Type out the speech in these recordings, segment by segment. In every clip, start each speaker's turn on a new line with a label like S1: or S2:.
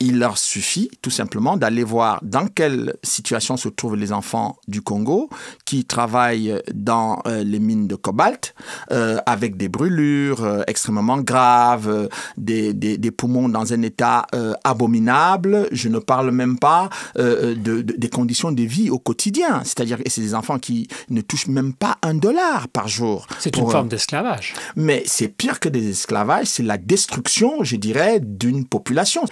S1: il leur suffit tout simplement d'aller voir dans quelle situation se trouvent les enfants du Congo qui travaillent dans euh, les mines de cobalt euh, avec des brûlures euh, extrêmement graves, des, poumons dans un état abominable. Je ne parle même pas de, des conditions de vie au quotidien. C'est-à-dire que c'est des enfants qui ne touchent même pas un dollar par jour. C'est une forme d'esclavage. Mais c'est pire que des esclavages, c'est la destruction, je dirais, d'une population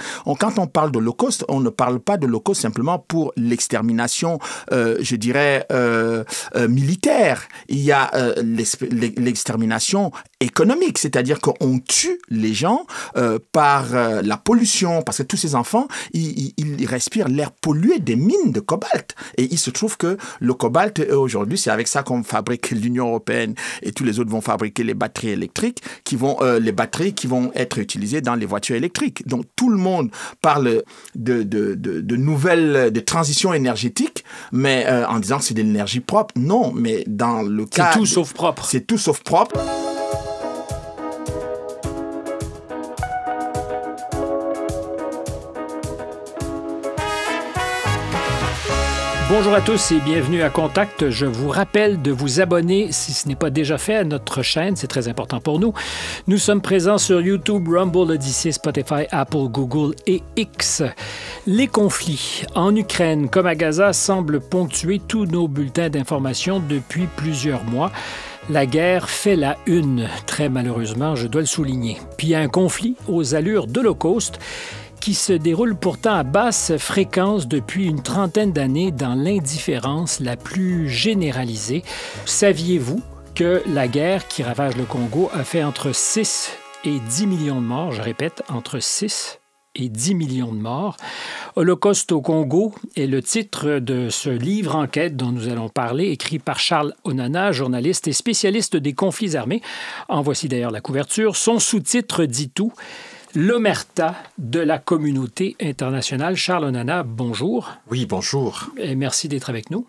S1: on parle de l'Holocauste, on ne parle pas de l'Holocauste simplement pour l'extermination, euh, je dirais, euh, euh, militaire. Il y a l'extermination économique, c'est-à-dire qu'on tue les gens par la pollution, parce que tous ces enfants, ils, ils respirent l'air pollué des mines de cobalt. Et il se trouve que le cobalt, aujourd'hui, c'est avec ça qu'on fabrique l'Union européenne et tous les autres vont fabriquer les batteries électriques qui vont, les batteries qui vont être utilisées dans les voitures électriques. Donc tout le monde parle de, de, de, nouvelles, de transition énergétique, mais euh, en disant que c'est de l'énergie propre. Non, mais dans le cas... C'est tout sauf propre. C'est tout sauf propre.
S2: Bonjour à tous et bienvenue à Contact. Je vous rappelle de vous abonner si ce n'est pas déjà fait à notre chaîne, c'est très important pour nous. Nous sommes présents sur YouTube, Rumble, Odyssey, Spotify, Apple, Google et X. Les conflits en Ukraine comme à Gaza semblent ponctuer tous nos bulletins d'information depuis plusieurs mois. La guerre fait la une, très malheureusement, je dois le souligner. Puis un conflit aux allures de l'Holocauste qui se déroule pourtant à basse fréquence depuis une trentaine d'années dans l'indifférence la plus généralisée. Saviez-vous que la guerre qui ravage le Congo a fait entre 6 et 10 millions de morts, je répète, entre 6 et 10 millions de morts. Holocauste au Congo est le titre de ce livre enquête dont nous allons parler, écrit par Charles Onana, journaliste et spécialiste des conflits armés. En voici d'ailleurs la couverture. Son sous-titre dit tout l'omerta de la communauté internationale. Charles Onana, bonjour. Oui, bonjour. Et merci d'être avec nous.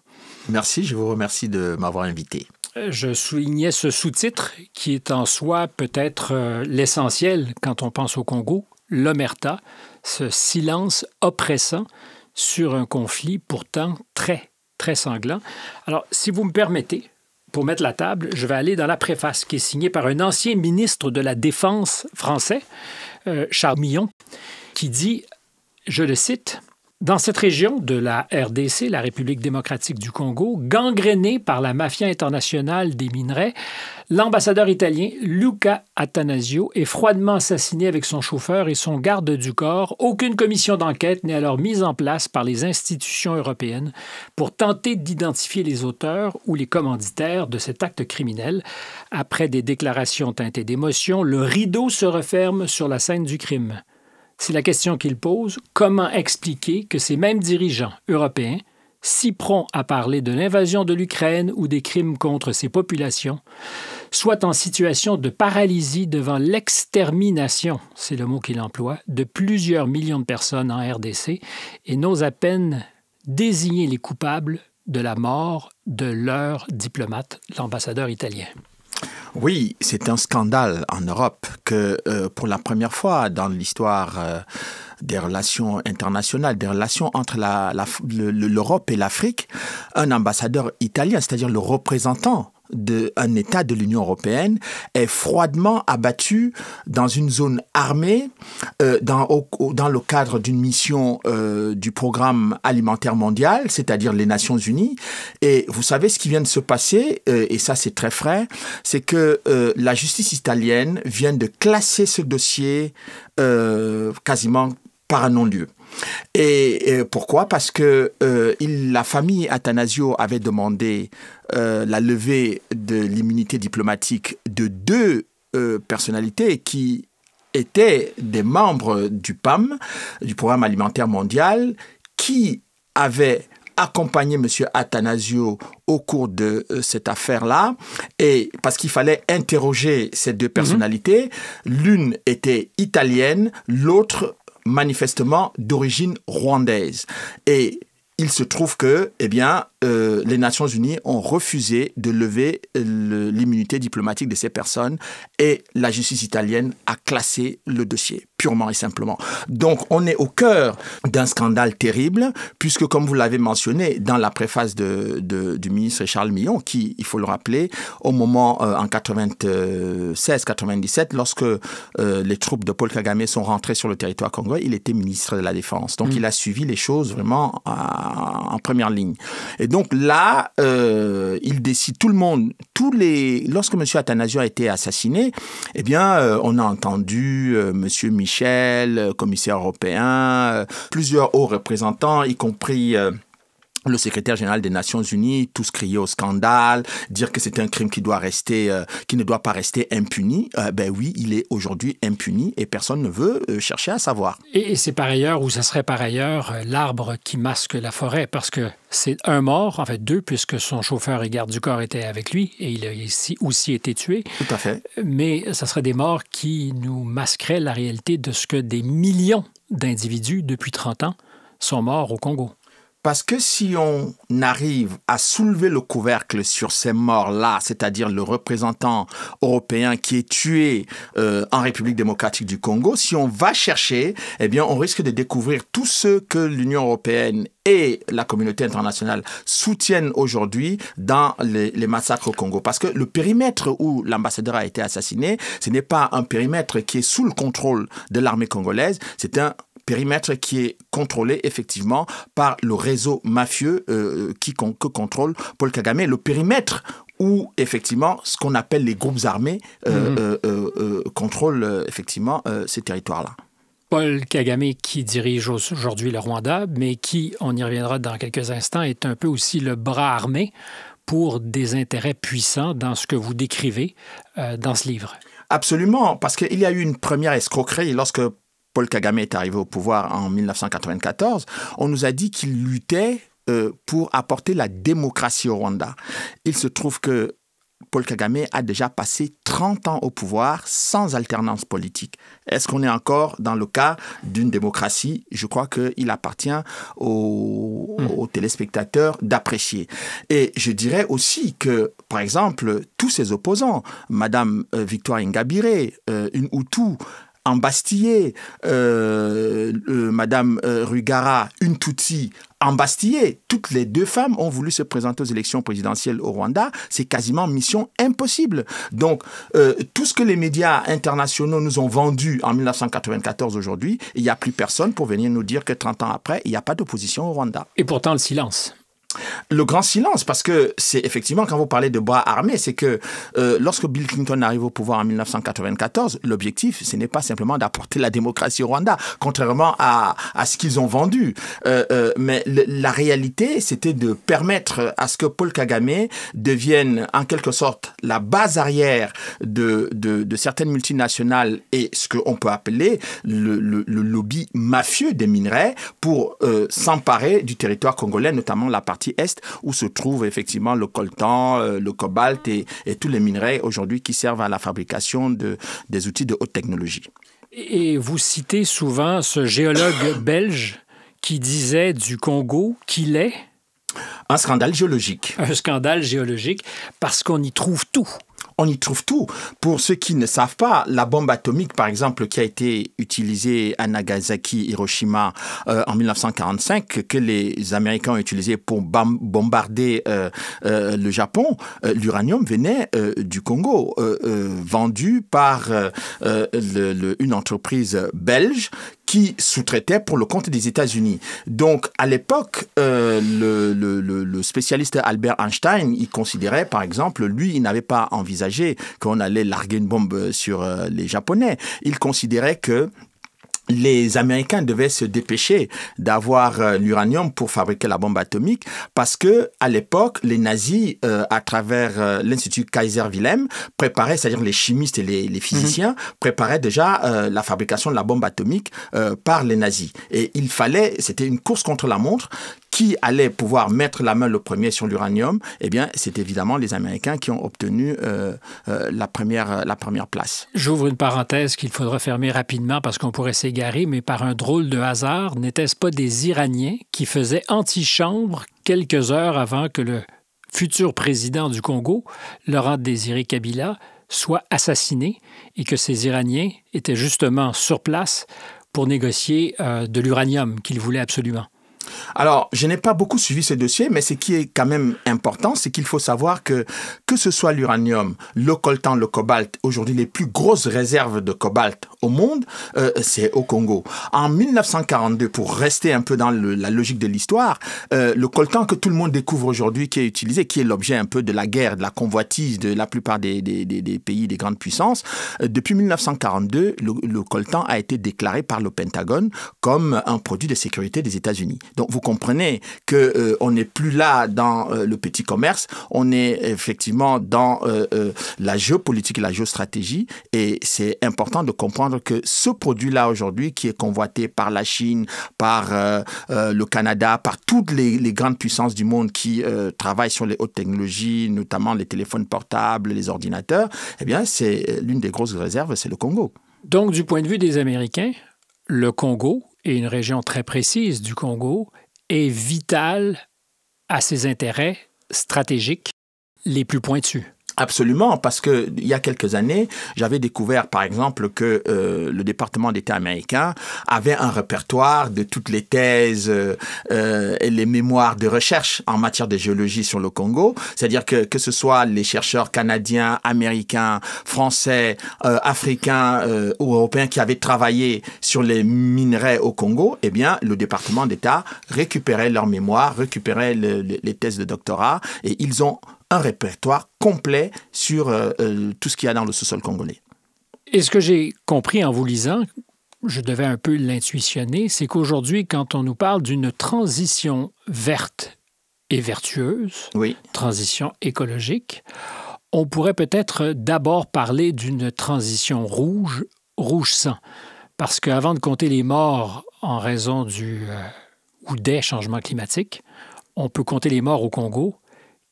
S2: Merci, je vous remercie de m'avoir invité. Euh, je soulignais ce sous-titre qui est en soi peut-être euh, l'essentiel quand on pense au Congo, l'omerta, ce silence oppressant sur un conflit pourtant très, très sanglant. Alors, si vous me permettez, pour mettre la table, je vais aller dans la préface qui est signée par un ancien ministre de la Défense français euh, Charmillon, qui dit, je le cite, dans cette région de la RDC, la République démocratique du Congo, gangrénée par la mafia internationale des minerais, l'ambassadeur italien Luca Atanasio est froidement assassiné avec son chauffeur et son garde du corps. Aucune commission d'enquête n'est alors mise en place par les institutions européennes pour tenter d'identifier les auteurs ou les commanditaires de cet acte criminel. Après des déclarations teintées d'émotion, le rideau se referme sur la scène du crime. C'est la question qu'il pose, comment expliquer que ces mêmes dirigeants européens, si prompts à parler de l'invasion de l'Ukraine ou des crimes contre ces populations, soient en situation de paralysie devant l'extermination, c'est le mot qu'il emploie, de plusieurs millions de personnes en RDC et n'osent à peine désigner les coupables de la mort de leur diplomate, l'ambassadeur italien.
S1: Oui, c'est un scandale en Europe que euh, pour la première fois dans l'histoire euh, des relations internationales, des relations entre l'Europe et l'Afrique, un ambassadeur italien, c'est-à-dire le représentant un État de l'Union européenne est froidement abattu dans une zone armée, euh, dans, le cadre d'une mission euh, du programme alimentaire mondial, c'est-à-dire les Nations Unies. Et vous savez ce qui vient de se passer, euh, et ça c'est très frais, c'est que la justice italienne vient de classer ce dossier quasiment par un non-lieu. Et, pourquoi Parce que euh, la famille Athanasio avait demandé euh, la levée de l'immunité diplomatique de deux euh, personnalités qui étaient des membres du PAM, du Programme alimentaire mondial, qui avaient accompagné M. Athanasio au cours de cette affaire-là, et parce qu'il fallait interroger ces deux mhm. personnalités. L'une était italienne, l'autre manifestement d'origine rwandaise. Et il se trouve que, eh bien, euh, les Nations Unies ont refusé de lever euh, l'immunité diplomatique de ces personnes et la justice italienne a classé le dossier, purement et simplement. Donc on est au cœur d'un scandale terrible, puisque comme vous l'avez mentionné dans la préface du ministre Charles Millon, qui, il faut le rappeler, au moment euh, en 96-97, lorsque les troupes de Paul Kagame sont rentrées sur le territoire congolais, il était ministre de la Défense. Donc mm. il a suivi les choses vraiment en première ligne. Et donc là, euh, il décide, tout le monde, tous les, lorsque M. Athanasio a été assassiné, eh bien, euh, on a entendu euh, M. Michel, commissaire européen, plusieurs hauts représentants, y compris le secrétaire général des Nations Unies, tous crier au scandale, dire que c'est un crime qui doit rester, euh, qui ne doit pas rester impuni. Euh, ben oui, il est aujourd'hui impuni et personne ne veut euh, chercher à savoir.
S2: Et, c'est par ailleurs, ou ça serait par ailleurs, l'arbre qui masque la forêt, parce que c'est un mort, en fait deux, puisque son chauffeur et garde du corps étaient avec lui et il a aussi été tué. Tout à fait. Mais ça serait des morts qui nous masqueraient la réalité de ce que des millions d'individus depuis 30 ans sont morts au Congo. Parce que si on arrive à soulever
S1: le couvercle sur ces morts-là, c'est-à-dire le représentant européen qui est tué euh, en République démocratique du Congo, si on va chercher, eh bien, on risque de découvrir tout ce que l'Union européenne et la communauté internationale soutiennent aujourd'hui dans les, massacres au Congo. Parce que le périmètre où l'ambassadeur a été assassiné, ce n'est pas un périmètre qui est sous le contrôle de l'armée congolaise, c'est un périmètre qui est contrôlé effectivement par le réseau mafieux euh, euh, qui, que contrôle Paul Kagame, le périmètre où effectivement ce qu'on appelle les groupes armés euh, mhm. contrôlent effectivement ces territoires-là.
S2: Paul Kagame qui dirige aujourd'hui le Rwanda, mais qui, on y reviendra dans quelques instants, est un peu aussi le bras armé pour des intérêts puissants dans ce que vous décrivez dans ce livre.
S1: Absolument, parce qu'il y a eu une première escroquerie lorsque Paul Kagame est arrivé au pouvoir en 1994, on nous a dit qu'il luttait euh, pour apporter la démocratie au Rwanda. Il se trouve que Paul Kagame a déjà passé 30 ans au pouvoir sans alternance politique. Est-ce qu'on est encore dans le cas d'une démocratie Je crois qu'il appartient aux, hmm. téléspectateurs d'apprécier. Et je dirais aussi que, par exemple, tous ses opposants, Madame euh, Victoire Ingabire, euh, une Hutu, en euh, euh, Madame euh, Rugara, une Tutsi embastillée. Toutes les deux femmes ont voulu se présenter aux élections présidentielles au Rwanda. C'est quasiment mission impossible. Donc, tout ce que les médias internationaux nous ont vendu en 1994 aujourd'hui, il n'y a plus personne pour venir nous dire que 30 ans après, il n'y a pas d'opposition au Rwanda. Et pourtant, le silence le grand silence, parce que c'est effectivement quand vous parlez de bras armés, c'est que euh, lorsque Bill Clinton arrive au pouvoir en 1994, l'objectif, ce n'est pas simplement d'apporter la démocratie au Rwanda, contrairement à, ce qu'ils ont vendu. Euh, euh, mais la réalité, c'était de permettre à ce que Paul Kagame devienne en quelque sorte la base arrière de, de, de certaines multinationales et ce qu'on peut appeler le, le, le, lobby mafieux des minerais pour s'emparer du territoire congolais, notamment la partie est où se trouve effectivement le coltan, euh, le cobalt et, et tous les minerais aujourd'hui qui servent à la fabrication de, des outils de haute technologie.
S2: Et vous citez souvent ce géologue belge qui disait du Congo qu'il est un scandale géologique. Un scandale géologique parce qu'on y trouve tout on y trouve tout. Pour ceux qui ne savent
S1: pas, la bombe atomique, par exemple, qui a été utilisée à Nagasaki, Hiroshima euh, en 1945, que les Américains ont utilisée pour bombarder euh, euh, le Japon, l'uranium venait du Congo, vendu par une entreprise belge qui sous-traitait pour le compte des États-Unis. Donc, à l'époque, le, spécialiste Albert Einstein, il considérait, par exemple, lui, il n'avait pas envisagé qu'on allait larguer une bombe sur euh, les Japonais. Ils considéraient que les Américains devaient se dépêcher d'avoir euh, l'uranium pour fabriquer la bombe atomique parce que à l'époque les nazis euh, à travers l'institut Kaiser Wilhelm préparaient c'est-à-dire les chimistes et les, physiciens mmh. préparaient déjà la fabrication de la bombe atomique par les nazis et il fallait c'était une course contre la montre qui allait pouvoir mettre la main le premier sur l'uranium Eh bien, c'est évidemment les Américains qui ont obtenu euh, euh, la, première, la première place.
S2: J'ouvre une parenthèse qu'il faudra fermer rapidement parce qu'on pourrait s'égarer, mais par un drôle de hasard, nétaient ce pas des Iraniens qui faisaient antichambre quelques heures avant que le futur président du Congo, Laurent Désiré Kabila, soit assassiné et que ces Iraniens étaient justement sur place pour négocier euh, de l'uranium qu'ils voulaient absolument
S1: alors, je n'ai pas beaucoup suivi ce dossier, mais ce qui est quand même important, c'est qu'il faut savoir que, que ce soit l'uranium, le coltan, le cobalt, aujourd'hui les plus grosses réserves de cobalt au monde, euh, c'est au Congo. En 1942, pour rester un peu dans la logique de l'histoire, euh, le coltan que tout le monde découvre aujourd'hui, qui est utilisé, qui est l'objet un peu de la guerre, de la convoitise de la plupart des, pays, des grandes puissances, euh, depuis 1942, le coltan a été déclaré par le Pentagone comme un produit de sécurité des États-Unis. Donc vous comprenez que euh, on n'est plus là dans euh, le petit commerce, on est effectivement dans euh, la géopolitique et la géostratégie et c'est important de comprendre que ce produit là aujourd'hui qui est convoité par la Chine, par le Canada, par toutes les, les, grandes puissances du monde qui travaillent sur les hautes technologies, notamment les téléphones portables, les ordinateurs, eh bien c'est l'une des grosses réserves,
S2: c'est le Congo. Donc du point de vue des Américains, le Congo, et une région très précise du Congo est vitale à ses intérêts stratégiques les plus pointus.
S1: Absolument, parce que il y a quelques années, j'avais découvert, par exemple, que euh, le département d'État américain avait un répertoire de toutes les thèses euh, euh, et les mémoires de recherche en matière de géologie sur le Congo. C'est-à-dire que que ce soit les chercheurs canadiens, américains, français, africains ou européens qui avaient travaillé sur les minerais au Congo, eh bien, le département d'État récupérait leurs mémoires, récupérait les thèses de doctorat, et ils ont un répertoire complet sur euh, euh, tout ce qu'il y a dans le sous-sol congolais.
S2: Et ce que j'ai compris en vous lisant, je devais un peu l'intuitionner, c'est qu'aujourd'hui, quand on nous parle d'une transition verte et vertueuse, transition écologique, on pourrait peut-être d'abord parler d'une transition rouge, rouge sang, parce qu'avant de compter les morts en raison du euh, ou des changements climatiques, on peut compter les morts au Congo,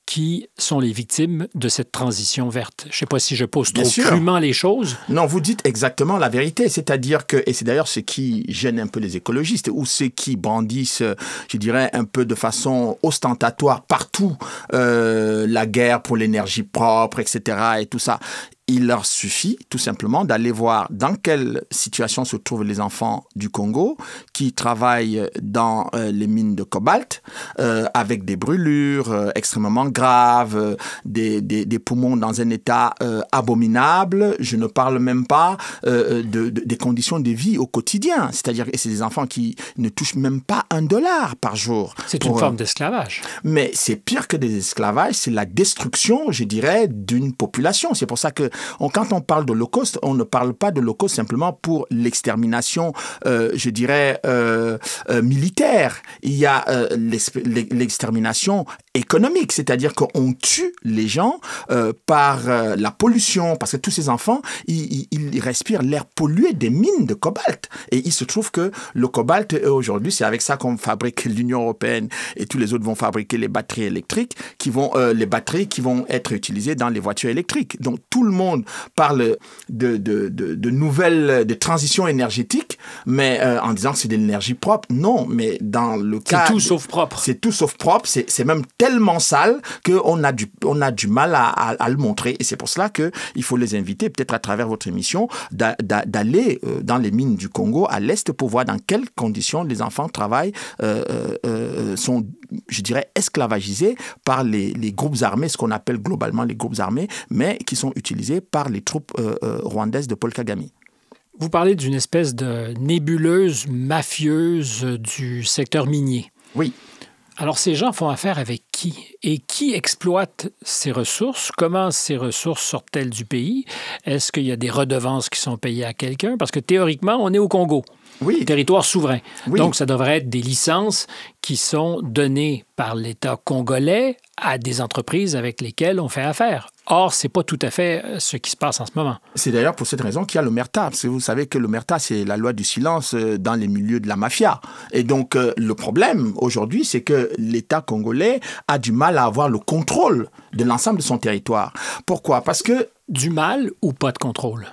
S2: qui sont les victimes de cette transition verte. Je ne sais pas si je pose trop crûment les choses.
S1: Non, vous dites exactement la vérité. C'est-à-dire que, et c'est d'ailleurs ce qui gêne un peu les écologistes ou ceux qui brandissent, euh, je dirais, un peu de façon ostentatoire partout euh, la guerre pour l'énergie propre, etc. et tout ça il leur suffit tout simplement d'aller voir dans quelle situation se trouvent les enfants du Congo qui travaillent dans euh, les mines de cobalt euh, avec des brûlures euh, extrêmement graves, des, poumons dans un état abominable. Je ne parle même pas des conditions de vie au quotidien. C'est-à-dire que c'est des enfants qui ne touchent même pas un dollar par jour. C'est une forme d'esclavage. Mais c'est pire que des esclavages, c'est la destruction, je dirais, d'une population. C'est pour ça que quand on parle de cost, on ne parle pas de cost simplement pour l'extermination, euh, je dirais, euh, euh, militaire. Il y a l'extermination économique, c'est-à-dire qu'on tue les gens par la pollution, parce que tous ces enfants, ils, respirent l'air pollué des mines de cobalt. Et il se trouve que le cobalt, aujourd'hui, c'est avec ça qu'on fabrique l'Union européenne et tous les autres vont fabriquer les batteries électriques qui vont, les batteries qui vont être utilisées dans les voitures électriques. Donc tout le monde parle de, nouvelles, de transition énergétique, mais euh, en disant que c'est de l'énergie propre. Non, mais dans le cas... C'est tout sauf propre. C'est tout sauf propre. C'est même tellement sale qu'on a du, on a du mal à, le montrer. Et c'est pour cela qu'il faut les inviter, peut-être à travers votre émission, d'aller euh, dans les mines du Congo, à l'Est, pour voir dans quelles conditions les enfants travaillent, euh, sont je dirais, esclavagisés par les, groupes armés, ce qu'on appelle globalement les groupes armés, mais qui sont utilisés par les troupes euh, euh, rwandaises de Paul Kagame.
S2: Vous parlez d'une espèce de nébuleuse mafieuse du secteur minier. Oui. Alors ces gens font affaire avec qui et qui exploite ces ressources Comment ces ressources sortent-elles du pays Est-ce qu'il y a des redevances qui sont payées à quelqu'un Parce que théoriquement, on est au Congo oui. territoire souverain. Donc, ça devrait être des licences qui sont données par l'État congolais à des entreprises avec lesquelles on fait affaire. Or, ce pas tout à fait euh, ce qui se passe en ce moment.
S1: C'est d'ailleurs pour cette raison qu'il y a l'omerta. Parce que vous savez que l'omerta, c'est la loi du silence euh, dans les milieux de la mafia. Et donc, euh, le problème aujourd'hui, c'est que l'État congolais a du mal à avoir le contrôle de l'ensemble de son territoire. Pourquoi Parce que... Du mal ou pas de contrôle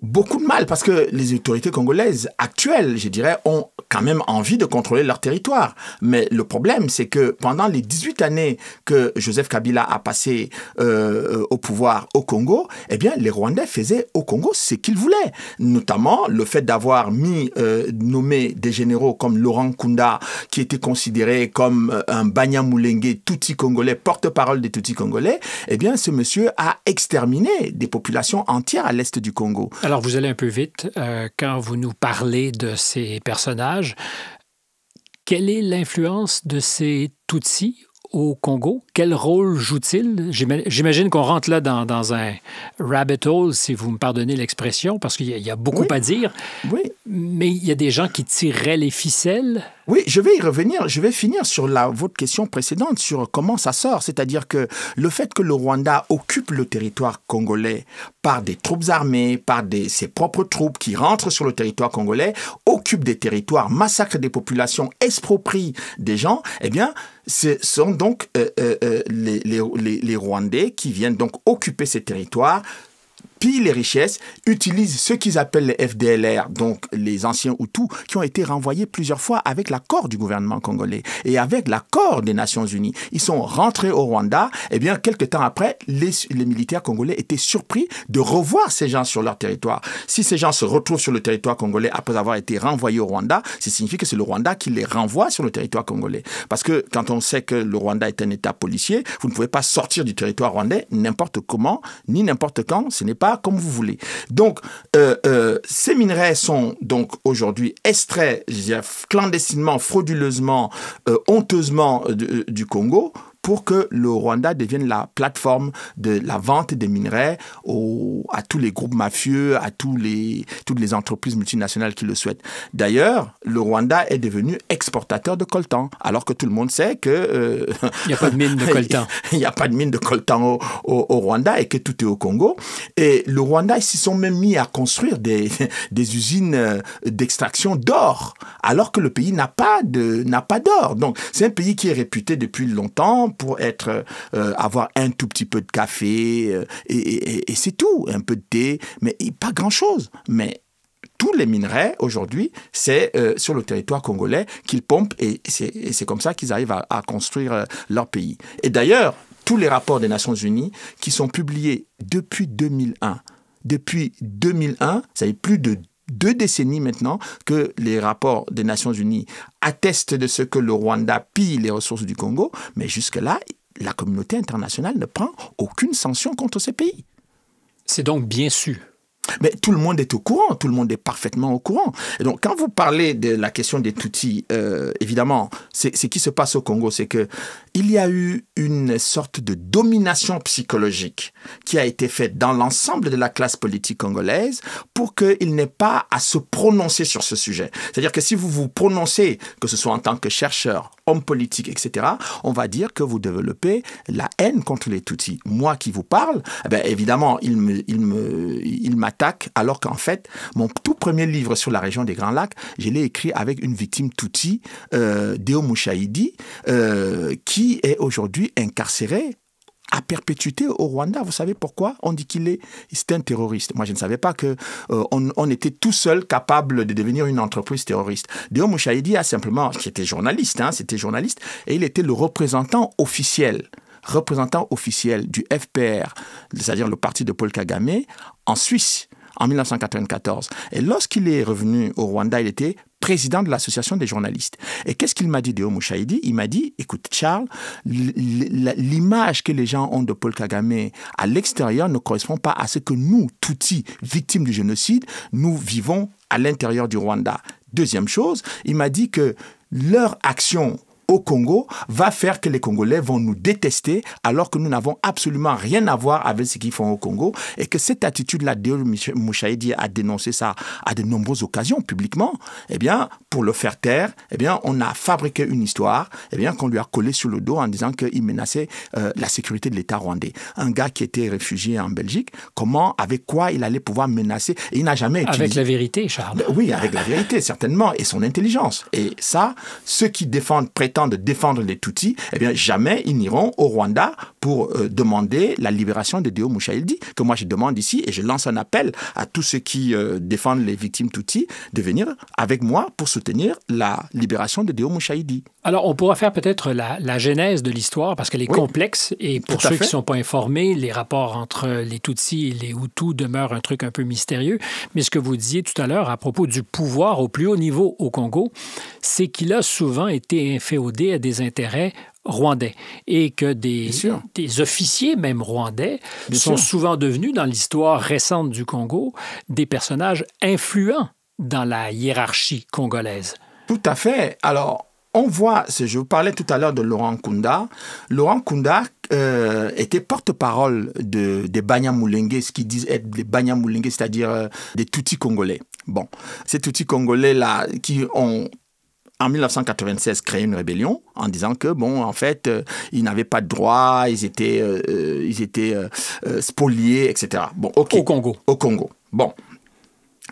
S1: beaucoup de mal parce que les autorités congolaises actuelles, je dirais, ont quand même envie de contrôler leur territoire. Mais le problème, c'est que pendant les 18 années que Joseph Kabila a passé euh, au pouvoir au Congo, eh bien, les Rwandais faisaient au Congo ce qu'ils voulaient. Notamment le fait d'avoir mis, euh, nommé des généraux comme Laurent Kunda, qui était considéré comme euh, un Banyamulenge, Tutsi congolais, porte-parole des Tutsi congolais, eh bien, ce monsieur a exterminé des populations entières à l'est du Congo.
S2: Alors, vous allez un peu vite euh, quand vous nous parlez de ces personnages. Quelle est l'influence de ces Tutsis au Congo. Quel rôle joue-t-il? J'imagine qu'on rentre là dans, un rabbit hole, si vous me pardonnez l'expression, parce qu'il y, a beaucoup à dire. Oui. Mais il y a des gens qui tireraient les ficelles. Oui, je vais y revenir. Je vais finir sur la, votre question précédente sur comment ça sort. C'est-à-dire que
S1: le fait que le Rwanda occupe le territoire congolais par des troupes armées, par ses propres troupes qui rentrent sur le territoire congolais, occupe des territoires, massacre des populations, exproprie des gens, eh bien, ce sont donc euh, euh, euh, les, les, Rwandais qui viennent donc occuper ces territoires pillent les richesses, utilisent ce qu'ils appellent les FDLR, donc les anciens Hutus, qui ont été renvoyés plusieurs fois avec l'accord du gouvernement congolais et avec l'accord des Nations Unies. Ils sont rentrés au Rwanda, et eh bien quelques temps après, les, militaires congolais étaient surpris de revoir ces gens sur leur territoire. Si ces gens se retrouvent sur le territoire congolais après avoir été renvoyés au Rwanda, ça signifie que c'est le Rwanda qui les renvoie sur le territoire congolais. Parce que quand on sait que le Rwanda est un État policier, vous ne pouvez pas sortir du territoire rwandais n'importe comment, ni n'importe quand, ce n'est pas comme vous voulez. Donc, euh, euh, ces minerais sont donc aujourd'hui extraits clandestinement, frauduleusement, euh, honteusement du Congo pour que le Rwanda devienne la plateforme de la vente des minerais aux à tous les groupes mafieux, à tous les, toutes les entreprises multinationales qui le souhaitent. D'ailleurs, le Rwanda est devenu exportateur de coltan, alors que tout le monde sait que... Euh, il n'y a pas de mine de coltan. il n'y a pas de mine de coltan au, au, Rwanda et que tout est au Congo. Et le Rwanda, ils s'y sont même mis à construire des, des usines euh, d'extraction d'or, alors que le pays n'a pas de n'a pas d'or. Donc, c'est un pays qui est réputé depuis longtemps pour être, euh, avoir un tout petit peu de café, euh, et, c'est tout, un peu de thé, mais pas grand-chose. Mais tous les minerais aujourd'hui, c'est euh, sur le territoire congolais qu'ils pompent et c'est comme ça qu'ils arrivent à, construire leur pays. Et d'ailleurs, tous les rapports des Nations Unies qui sont publiés depuis 2001, depuis 2001, ça fait plus de deux décennies maintenant que les rapports des Nations Unies attestent de ce que le Rwanda pille les ressources du Congo, mais jusque-là, la communauté internationale ne prend aucune sanction contre ces pays. C'est donc bien sûr. Mais tout le monde est au courant, tout le monde est parfaitement au courant. Et donc, quand vous parlez de la question des Tutsis, euh, évidemment, ce qui se passe au Congo, c'est que il y a eu une sorte de domination psychologique qui a été faite dans l'ensemble de la classe politique congolaise pour qu'il n'ait pas à se prononcer sur ce sujet. C'est-à-dire que si vous vous prononcez, que ce soit en tant que chercheur hommes politique, etc., on va dire que vous développez la haine contre les Tutsis. Moi qui vous parle, eh ben, évidemment, il me, il m'attaque, alors qu'en fait, mon tout premier livre sur la région des Grands Lacs, je l'ai écrit avec une victime Tutsi, euh, Deo Mouchaïdi, euh, qui est aujourd'hui incarcérée à perpétuité au Rwanda. Vous savez pourquoi On dit qu'il est, c'était un terroriste. Moi, je ne savais pas que euh, on, était tout seul capable de devenir une entreprise terroriste. Deo Mouchaïdi a simplement, c'était journaliste, hein, c'était journaliste, et il était le représentant officiel représentant officiel du FPR, c'est-à-dire le parti de Paul Kagame, en Suisse en 1994. Et lorsqu'il est revenu au Rwanda, il était président de l'association des journalistes. Et qu'est-ce qu'il m'a dit, de Shahidi Il m'a dit, écoute Charles, l'image que les gens ont de Paul Kagame à l'extérieur ne correspond pas à ce que nous, Tutsis, victimes du génocide, nous vivons à l'intérieur du Rwanda. Deuxième chose, il m'a dit que leur action au Congo va faire que les Congolais vont nous détester alors que nous n'avons absolument rien à voir avec ce qu'ils font au Congo et que cette attitude-là, Monsieur Mouchaïdi a dénoncé ça à de nombreuses occasions publiquement, eh bien, pour le faire taire, eh bien, on a fabriqué une histoire, eh bien, qu'on lui a collé sur le dos en disant qu'il menaçait euh, la sécurité de l'État rwandais. Un gars qui était réfugié en Belgique, comment, avec quoi il allait pouvoir menacer Il n'a jamais utilisé... Avec la
S2: vérité, Charles. Ben oui, avec la
S1: vérité, certainement, et son intelligence. Et ça, ceux qui défendent prétendent de défendre les Tutsis, eh bien, jamais ils n'iront au Rwanda pour euh, demander la libération de Deo Mouchaïdi, que moi je demande ici et je lance un appel à tous ceux qui euh, défendent les victimes Tutsis de venir avec moi pour soutenir la libération de
S2: Deo Mouchaïdi. Alors, on pourra faire peut-être la, la, genèse de l'histoire parce qu'elle est complexe et pour ceux qui ne sont pas informés, les rapports entre les Tutsis et les Hutus demeurent un truc un peu mystérieux. Mais ce que vous disiez tout à l'heure à propos du pouvoir au plus haut niveau au Congo, c'est qu'il a souvent été inféodé des intérêts rwandais et que des, des officiers, même rwandais, sont souvent devenus, dans l'histoire récente du Congo, des personnages influents dans la hiérarchie congolaise.
S1: Tout à fait. Alors, on voit, je vous parlais tout à l'heure de Laurent Kunda. Laurent Kunda euh, était porte-parole de, des Banyamulenge, ce qu'ils disent être des Banyamulenge, c'est-à-dire euh, des Tutsi congolais. Bon, ces Tutsi congolais-là qui ont en 1996 créé une rébellion en disant que bon en fait euh, ils n'avaient pas de droit, ils étaient euh, ils euh, spoliés etc. Bon au Congo au Congo bon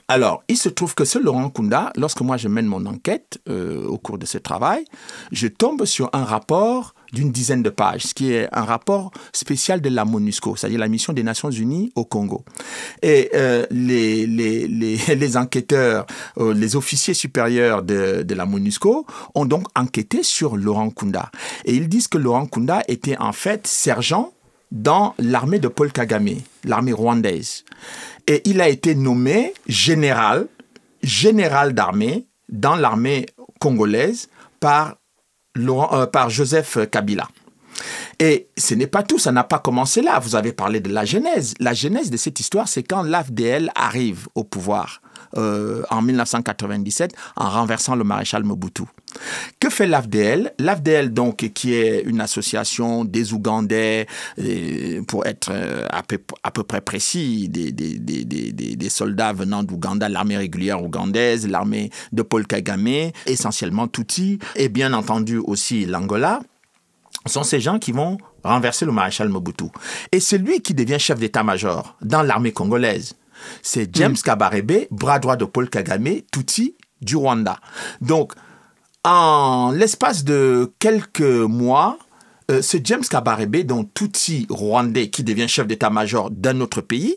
S1: alors il se trouve que ce Laurent Kunda lorsque moi je mène mon enquête au cours de ce travail je tombe sur un rapport d'une dizaine de pages, ce qui est un rapport spécial de la MONUSCO, c'est-à-dire la mission des Nations Unies au Congo. Et euh, les, les, enquêteurs, euh, les officiers supérieurs de, de, la MONUSCO ont donc enquêté sur Laurent Kunda. Et ils disent que Laurent Kunda était en fait sergent dans l'armée de Paul Kagame, l'armée rwandaise. Et il a été nommé général, général d'armée dans l'armée congolaise par euh, par Joseph Kabila. Et ce n'est pas tout, ça n'a pas commencé là. Vous avez parlé de la genèse. La genèse de cette histoire, c'est quand l'AFDL arrive au pouvoir euh, en 1997 en renversant le maréchal Mobutu. Que fait l'AFDL L'AFDL, donc, qui est une association des Ougandais, euh, pour être euh, à peu, près précis, des, soldats venant d'Ouganda, l'armée régulière ougandaise, l'armée de Paul Kagame, essentiellement Tutsi, et bien entendu aussi l'Angola, sont ces gens qui vont renverser le maréchal Mobutu. Et c'est lui qui devient chef d'état-major dans l'armée congolaise. C'est James mm. Kabarebe, bras droit de Paul Kagame, Tutsi du Rwanda. Donc, en l'espace de quelques mois, euh, ce James Kabarebe, dont Tutsi rwandais qui devient chef d'état-major d'un autre pays,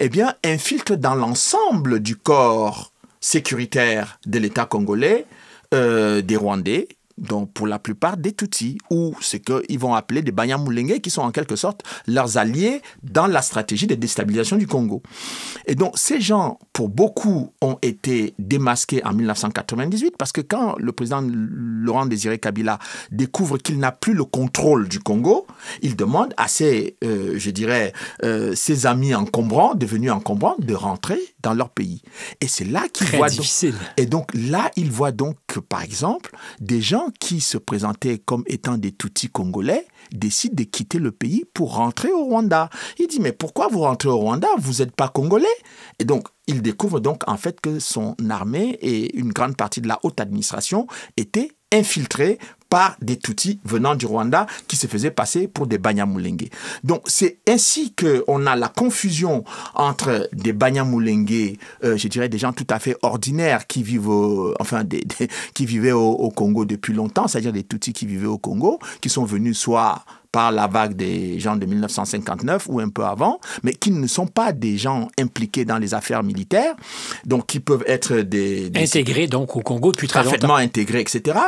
S1: eh bien, infiltre dans l'ensemble du corps sécuritaire de l'État congolais euh, des Rwandais donc pour la plupart des Tutsis, ou ce qu'ils vont appeler des Banyamulenge, qui sont en quelque sorte leurs alliés dans la stratégie de déstabilisation du Congo. Et donc ces gens, pour beaucoup, ont été démasqués en 1998, parce que quand le président Laurent Désiré Kabila découvre qu'il n'a plus le contrôle du Congo, il demande à ses, euh, je dirais, euh, ses amis encombrants, devenus encombrants, de rentrer dans leur pays. Et c'est là qu'il voit Difficile. et donc là, il voit donc que, par exemple, des gens qui se présentaient comme étant des Tutsis congolais décident de quitter le pays pour rentrer au Rwanda. Il dit Mais pourquoi vous rentrez au Rwanda Vous n'êtes pas congolais Et donc, il découvre donc en fait que son armée et une grande partie de la haute administration étaient infiltrés par des Tutsis venant du Rwanda qui se faisaient passer pour des Banyamulenge. Donc c'est ainsi qu'on a la confusion entre des Banyamulenge, euh, je dirais des gens tout à fait ordinaires qui vivent enfin qui vivaient au, Congo depuis longtemps, c'est-à-dire des Tutsis qui vivaient au Congo, qui sont venus soit par la vague des gens de 1959 ou un peu avant, mais qui ne sont pas des gens impliqués dans les affaires militaires, donc qui peuvent être des... intégrés
S2: donc au Congo depuis très parfaitement
S1: intégrés, etc.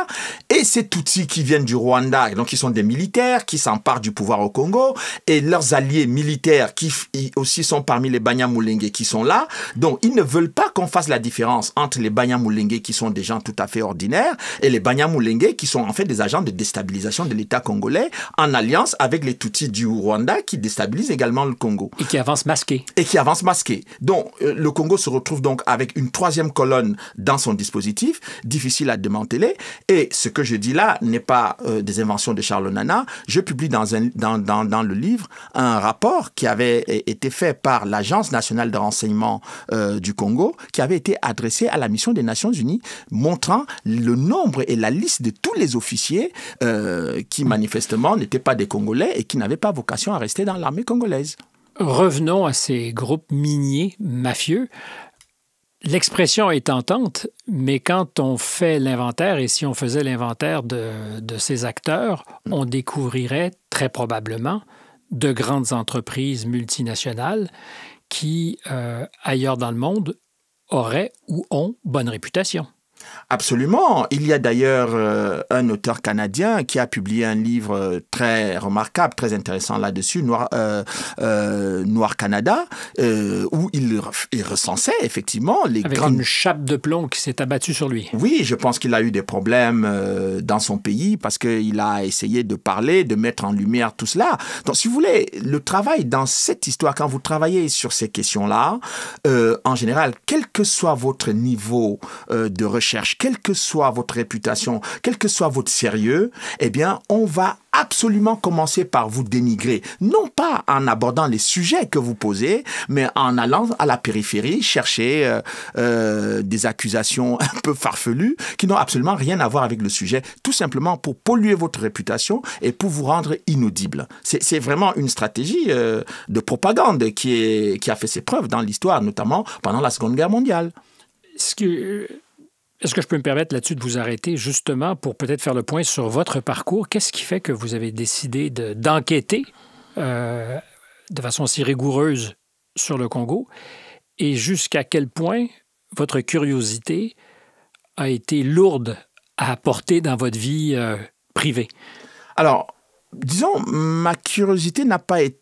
S1: Et ces outils qui viennent du Rwanda, donc qui sont des militaires, qui s'emparent du pouvoir au Congo, et leurs alliés militaires qui aussi sont parmi les Banyamulenge qui sont là, donc ils ne veulent pas qu'on fasse la différence entre les Banyamulenge qui sont des gens tout à fait ordinaires et les Banyamulenge qui sont en fait des agents de déstabilisation de l'État congolais en alliant avec les Tutsis du Rwanda qui déstabilisent également le Congo. Et qui avancent masqués. Et qui avancent masqués. Donc, euh, le Congo se retrouve donc avec une troisième colonne dans son dispositif, difficile à démanteler. Et ce que je dis là n'est pas euh, des inventions de Charles Nana. Je publie dans, un, dans, le livre un rapport qui avait euh, été fait par l'Agence nationale de renseignement du Congo, qui avait été adressé à la mission des Nations Unies, montrant le nombre et la liste de tous les officiers qui mm. manifestement n'étaient pas Congolais et qui n'avaient pas vocation
S2: à rester dans l'armée congolaise. Revenons à ces groupes miniers mafieux. L'expression est tentante, mais quand on fait l'inventaire, et si on faisait l'inventaire de, ces acteurs, mm. on découvrirait très probablement de grandes entreprises multinationales qui, euh, ailleurs dans le monde, auraient ou ont bonne réputation.
S1: Absolument. Il y a d'ailleurs euh, un auteur canadien qui a publié un livre euh, très remarquable, très intéressant là-dessus, Noir, euh, Noir Canada, où il, recensait effectivement les Avec grandes... une chape de plomb qui s'est abattue sur lui. Oui, je pense qu'il a eu des problèmes dans son pays parce qu'il a essayé de parler, de mettre en lumière tout cela. Donc, si vous voulez, le travail dans cette histoire, quand vous travaillez sur ces questions-là, en général, quel que soit votre niveau de recherche, quelle que soit votre réputation, quel que soit votre sérieux, eh bien, on va absolument commencer par vous dénigrer. Non pas en abordant les sujets que vous posez, mais en allant à la périphérie chercher euh, euh, des accusations un peu farfelues qui n'ont absolument rien à voir avec le sujet, tout simplement pour polluer votre réputation et pour vous rendre inaudible. C'est vraiment une stratégie euh, de propagande qui, qui a fait ses preuves dans l'histoire, notamment pendant la Seconde
S2: Guerre mondiale. Ce que est-ce que je peux me permettre là-dessus de vous arrêter justement pour peut-être faire le point sur votre parcours? Qu'est-ce qui fait que vous avez décidé d'enquêter euh, de, façon si rigoureuse sur le Congo et jusqu'à quel point votre curiosité a été lourde à apporter dans votre vie euh, privée? Alors, disons, ma curiosité n'a
S1: pas, été,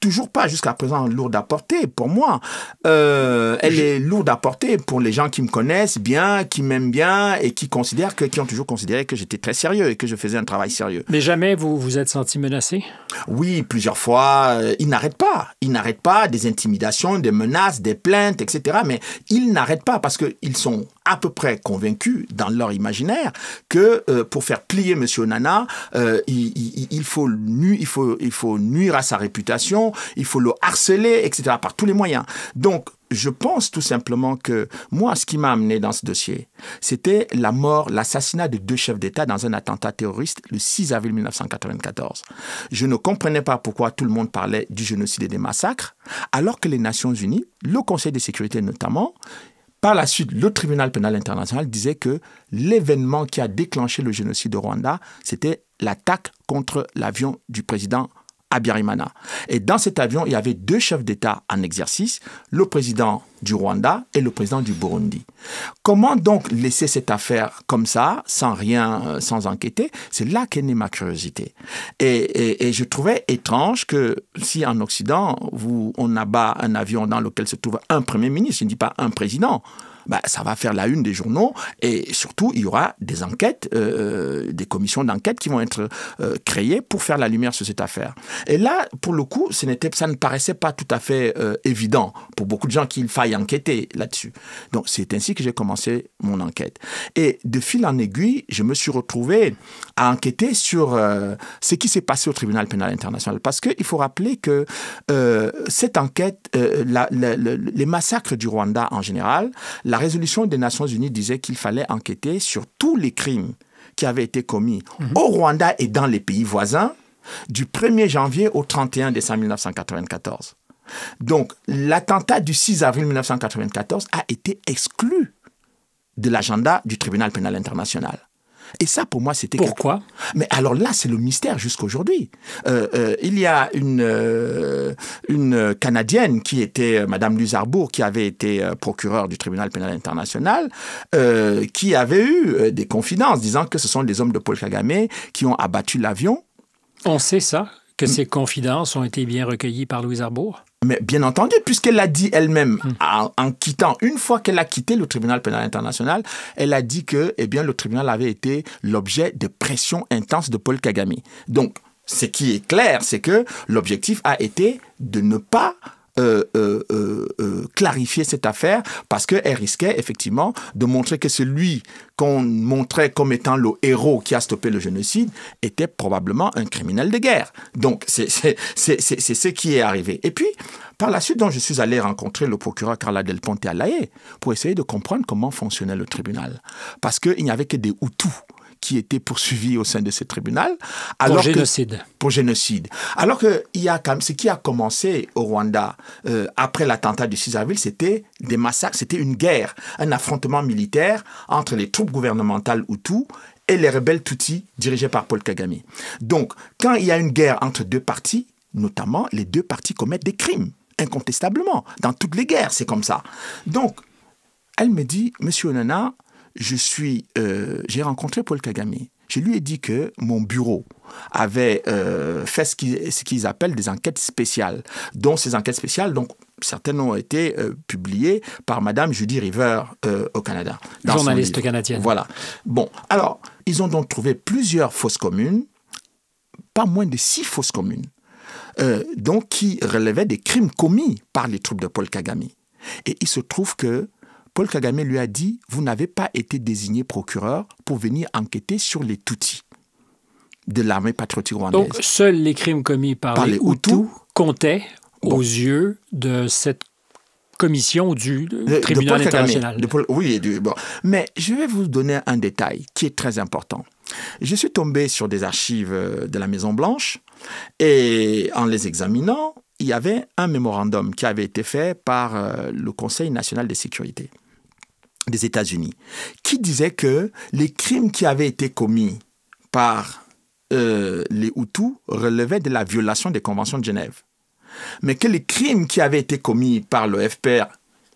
S1: toujours pas jusqu'à présent lourde à porter pour moi. Euh, elle est lourde à porter pour les gens qui me connaissent bien, qui m'aiment bien et qui considèrent que, qui ont toujours considéré que j'étais très sérieux et que je faisais un travail sérieux. Mais jamais vous vous êtes senti menacé Oui, plusieurs fois. Euh, Il n'arrête pas. Il n'arrête pas des intimidations, des menaces, des plaintes, etc. Mais ils n'arrête pas parce qu'ils sont à peu près convaincus dans leur imaginaire que euh, pour faire plier M. Nana, euh, il, faut nu, il, faut, il faut nuire à sa réputation, il faut le harceler, etc., par tous les moyens. Donc, je pense tout simplement que moi, ce qui m'a amené dans ce dossier, c'était la mort, l'assassinat de deux chefs d'État dans un attentat terroriste le 6 avril 1994. Je ne comprenais pas pourquoi tout le monde parlait du génocide et des massacres, alors que les Nations Unies, le Conseil de sécurité notamment, par la suite, le tribunal pénal international disait que l'événement qui a déclenché le génocide de Rwanda, c'était l'attaque contre l'avion du président à Biarimana. Et dans cet avion, il y avait deux chefs d'État en exercice, le président du Rwanda et le président du Burundi. Comment donc laisser cette affaire comme ça, sans rien, euh, sans enquêter C'est là qu'est née ma curiosité. Et, je trouvais étrange que si en Occident, vous, on abat un avion dans lequel se trouve un Premier ministre, je ne dis pas un président, bah, ça va faire la une des journaux et surtout il y aura des enquêtes, euh, euh, des commissions d'enquête qui vont être euh, créées pour faire la lumière sur cette affaire. Et là, pour le coup, ce ça ne paraissait pas tout à fait évident pour beaucoup de gens qu'il faille enquêter là-dessus. Donc c'est ainsi que j'ai commencé mon enquête. Et de fil en aiguille, je me suis retrouvé à enquêter sur ce qui s'est passé au tribunal pénal international. Parce qu'il faut rappeler que cette enquête, les massacres du Rwanda en général, la la résolution des Nations Unies disait qu'il fallait enquêter sur tous les crimes qui avaient été commis mhm. au Rwanda et dans les pays voisins du 1er janvier au 31 décembre 1994. Donc, l'attentat du 6 avril 1994 a été exclu de l'agenda du tribunal pénal international. Et ça, pour moi, c'était... Pourquoi Mais alors là, c'est le mystère jusqu'aujourd'hui. aujourd'hui. Euh, il y a une, euh, une Canadienne qui était euh, Madame Luzarbourg, qui avait été procureure du tribunal pénal international, qui avait eu des confidences disant que ce sont les hommes de Paul Kagame qui ont abattu l'avion. On sait ça que ces confidences ont été bien recueillies par Louis Arbour mais bien entendu, puisqu'elle l'a dit elle-même en, quittant, une fois qu'elle a quitté le tribunal pénal international, elle a dit que eh bien, le tribunal avait été l'objet de pressions intenses de Paul Kagame. Donc, ce qui est clair, c'est que l'objectif a été de ne pas euh, euh, euh, clarifier cette affaire parce qu'elle risquait effectivement de montrer que celui qu'on montrait comme étant le héros qui a stoppé le génocide était probablement un criminel de guerre. Donc c'est ce qui est arrivé. Et puis, par la suite, donc, je suis allé rencontrer le procureur Carla Del Ponte à La Haye pour essayer de comprendre comment fonctionnait le tribunal. Parce qu'il n'y avait que des Hutus qui étaient poursuivis au sein de ce tribunal. pour génocide. pour génocide. Alors que il ce qui a commencé au Rwanda euh, après l'attentat de 6 avril, c'était des massacres, c'était une guerre, un affrontement militaire entre les troupes gouvernementales Hutu et les rebelles Tutsi, dirigés par Paul Kagame. Donc, quand il y a une guerre entre deux parties, notamment, les deux parties commettent des crimes, incontestablement. Dans toutes les guerres, c'est comme ça. Donc, elle me dit, Monsieur Onana, je suis, euh, j'ai rencontré Paul Kagame. Je lui ai dit que mon bureau avait euh, fait ce qu'ils appellent des enquêtes spéciales, dont ces enquêtes spéciales, donc certaines ont été euh, publiées par Madame Judy River au Canada. Journaliste canadienne. Voilà. Bon, alors, ils ont donc trouvé plusieurs fausses communes, pas moins de six fausses communes, donc qui relevaient des crimes commis par les troupes de Paul Kagame. Et il se trouve que Paul Kagame lui a dit Vous n'avez pas été désigné procureur pour venir enquêter sur les Tutsis de l'armée patriotique rwandaise. Donc,
S2: seuls les crimes commis par, les, tutis comptaient aux yeux de cette commission du euh, tribunal international. oui, bon. mais je vais vous donner un détail qui est très important.
S1: Je suis tombé sur des archives euh, de la Maison Blanche et en les examinant, il y avait un mémorandum qui avait été fait par euh, le Conseil national de sécurité des États-Unis qui disait que les crimes qui avaient été commis par euh, les Hutus relevaient de la violation des conventions de Genève. Mais que les crimes qui avaient été commis par le FPR,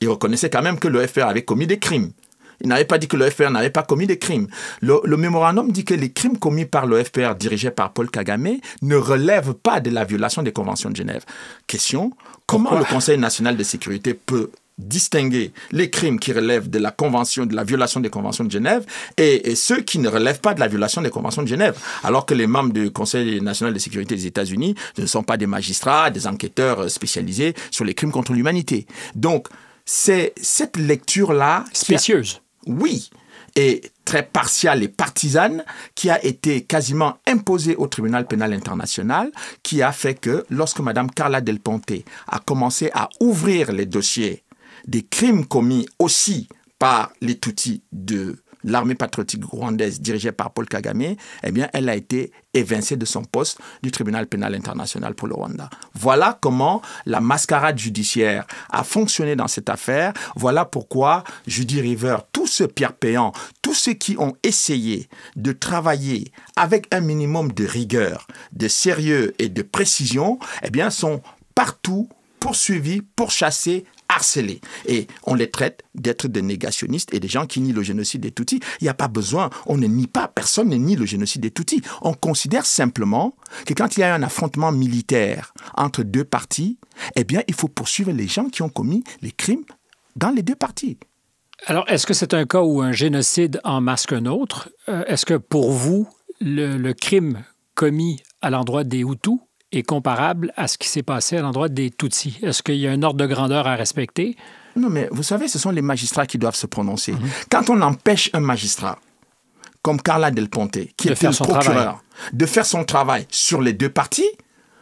S1: ils reconnaissaient quand même que le FPR avait commis des crimes, il n'avait pas dit que le FPR n'avait pas commis de crimes. Le, mémorandum dit que les crimes commis par le FPR dirigé par Paul Kagame ne relèvent pas de la violation des conventions de Genève. Question, comment le Conseil national de sécurité peut distinguer les crimes qui relèvent de la convention, de la violation des conventions de Genève et, et, ceux qui ne relèvent pas de la violation des conventions de Genève. Alors que les membres du Conseil national de sécurité des États-Unis ne sont pas des magistrats, des enquêteurs spécialisés sur les crimes contre l'humanité. Donc, c'est cette lecture-là... Spécieuse oui, et très partiale et partisane, qui a été quasiment imposée au tribunal pénal international, qui a fait que lorsque Mme Carla Del Ponte a commencé à ouvrir les dossiers des crimes commis aussi par les Tutsis de l'armée patriotique rwandaise dirigée par Paul Kagame, eh bien, elle a été évincé de son poste du tribunal pénal international pour le Rwanda. Voilà comment la mascarade judiciaire a fonctionné dans cette affaire. Voilà pourquoi Judy River, tous ceux pierre Payant, tous ceux qui ont essayé de travailler avec un minimum de rigueur, de sérieux et de précision, eh bien, sont partout poursuivis, pourchassés, et on les traite d'être des négationnistes et des gens qui nient le génocide des Tutsis. Il n'y a pas besoin, on ne nie pas, personne ne nie le génocide des Tutsis. On considère simplement que quand il y a un affrontement militaire entre
S2: deux parties, eh bien, il faut poursuivre les gens qui ont commis les crimes dans les deux parties. Alors, est-ce que c'est un cas où un génocide en masque un autre? Euh, est-ce que pour vous, le crime commis à l'endroit des Hutus est comparable à ce qui s'est passé à l'endroit des Tutsis? Est-ce qu'il y a un ordre de grandeur à respecter? Non, mais vous savez, ce sont les
S1: magistrats qui doivent se prononcer. Mhm. Quand on empêche un magistrat, comme Carla Del Ponte, qui est procureur, de faire son travail sur les deux parties,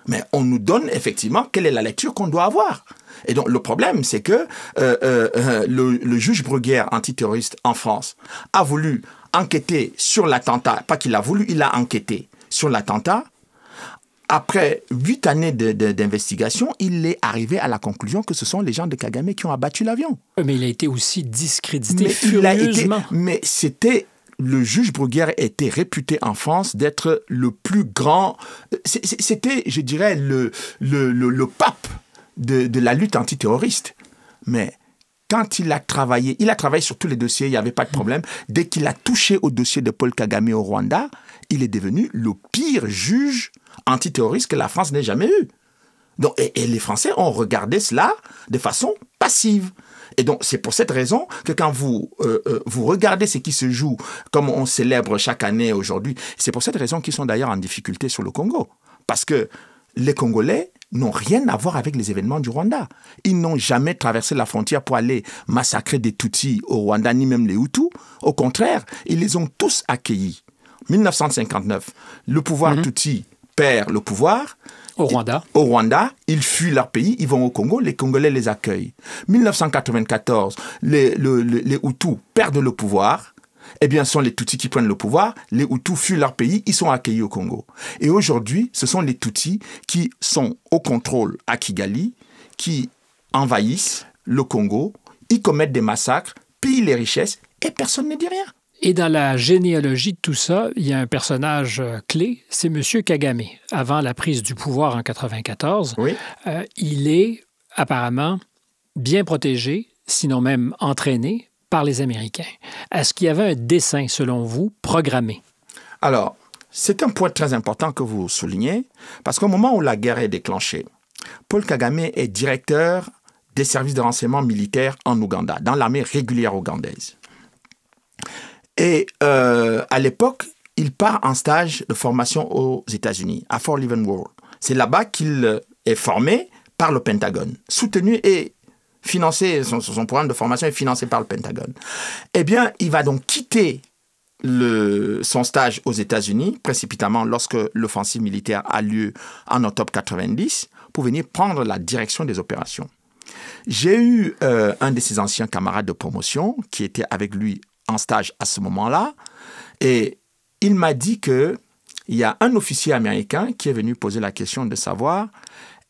S1: mais on nous donne effectivement quelle est la lecture qu'on doit avoir. Et donc le problème, c'est que euh, euh, euh, le, juge Bruguière antiterroriste en France a voulu enquêter sur l'attentat, pas qu'il a voulu, il a enquêté sur l'attentat après huit années d'investigation, il est arrivé à la conclusion que ce sont les gens de Kagame qui ont abattu l'avion. Mais il a été aussi
S2: discrédité mais furieusement.
S1: mais c'était le juge Bruguière était réputé en France d'être le plus grand. Euh, c'était, je dirais, le, le, pape de, de la lutte antiterroriste. Mais quand il a travaillé, il a travaillé sur tous les dossiers, il n'y avait pas de problème. Dès qu'il a touché au dossier de Paul Kagame au Rwanda, il est devenu le pire juge anti-terroriste que la France n'ait jamais eu. Donc, et, les Français ont regardé cela de façon passive. Et donc, c'est pour cette raison que quand vous, euh, euh, vous regardez ce qui se joue, comme on célèbre chaque année aujourd'hui, c'est pour cette raison qu'ils sont d'ailleurs en difficulté sur le Congo. Parce que les Congolais n'ont rien à voir avec les événements du Rwanda. Ils n'ont jamais traversé la frontière pour aller massacrer des Tutsis au Rwanda, ni même les Hutus. Au contraire, ils les ont tous accueillis. 1959, le pouvoir mhm. Tutsi perd le pouvoir. Au Rwanda. Au Rwanda, ils fuient leur pays, ils vont au Congo, les Congolais les accueillent. 1994, les, Hutus perdent le pouvoir. Eh bien, ce sont les Tutsis qui prennent le pouvoir. Les Hutus fuient leur pays, ils sont accueillis au Congo. Et aujourd'hui, ce sont les Tutsis qui sont au contrôle à Kigali, qui envahissent le Congo, ils commettent des massacres, pillent les richesses, et personne ne dit rien.
S2: Et dans la généalogie de tout ça, il y a un personnage euh, clé, c'est M. Kagame. Avant la prise du pouvoir en 94, euh, il est apparemment bien protégé, sinon même entraîné par les Américains. Est-ce qu'il y avait un dessin, selon vous, programmé? Alors, c'est un point très important que vous soulignez, parce qu'au moment où la guerre est déclenchée,
S1: Paul Kagame est directeur des services de renseignement militaire en Ouganda, dans l'armée régulière ougandaise. Et euh, à l'époque, il part en stage de formation aux États-Unis, à Fort Leavenworth. C'est là-bas qu'il euh, est formé par le Pentagone, soutenu et financé, son, programme de formation est financé par le Pentagone. Eh bien, il va donc quitter le, son stage aux États-Unis, précipitamment lorsque l'offensive militaire a lieu en octobre 90, pour venir prendre la direction des opérations. J'ai eu euh, un de ses anciens camarades de promotion qui était avec lui stage à ce moment-là. Et il m'a dit que il y a un officier américain qui est venu poser la question de savoir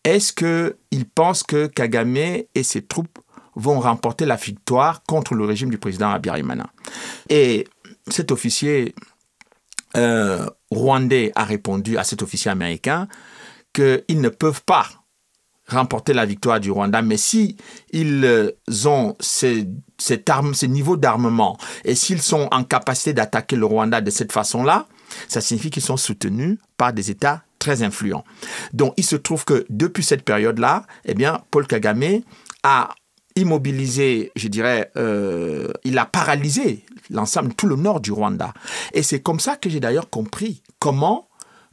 S1: est-ce qu'il pense que Kagame et ses troupes vont remporter la victoire contre le régime du président Abiyarimana Et cet officier euh, rwandais a répondu à cet officier américain qu'ils ne peuvent pas remporter la victoire du Rwanda, mais si ils euh, ont ces, cette arme, ce niveau d'armement et s'ils sont en capacité d'attaquer le Rwanda de cette façon-là, ça signifie qu'ils sont soutenus par des États très influents. Donc il se trouve que depuis cette période-là, eh bien, Paul Kagame a immobilisé, je dirais, euh, il a paralysé l'ensemble, tout le nord du Rwanda. Et c'est comme ça que j'ai d'ailleurs compris comment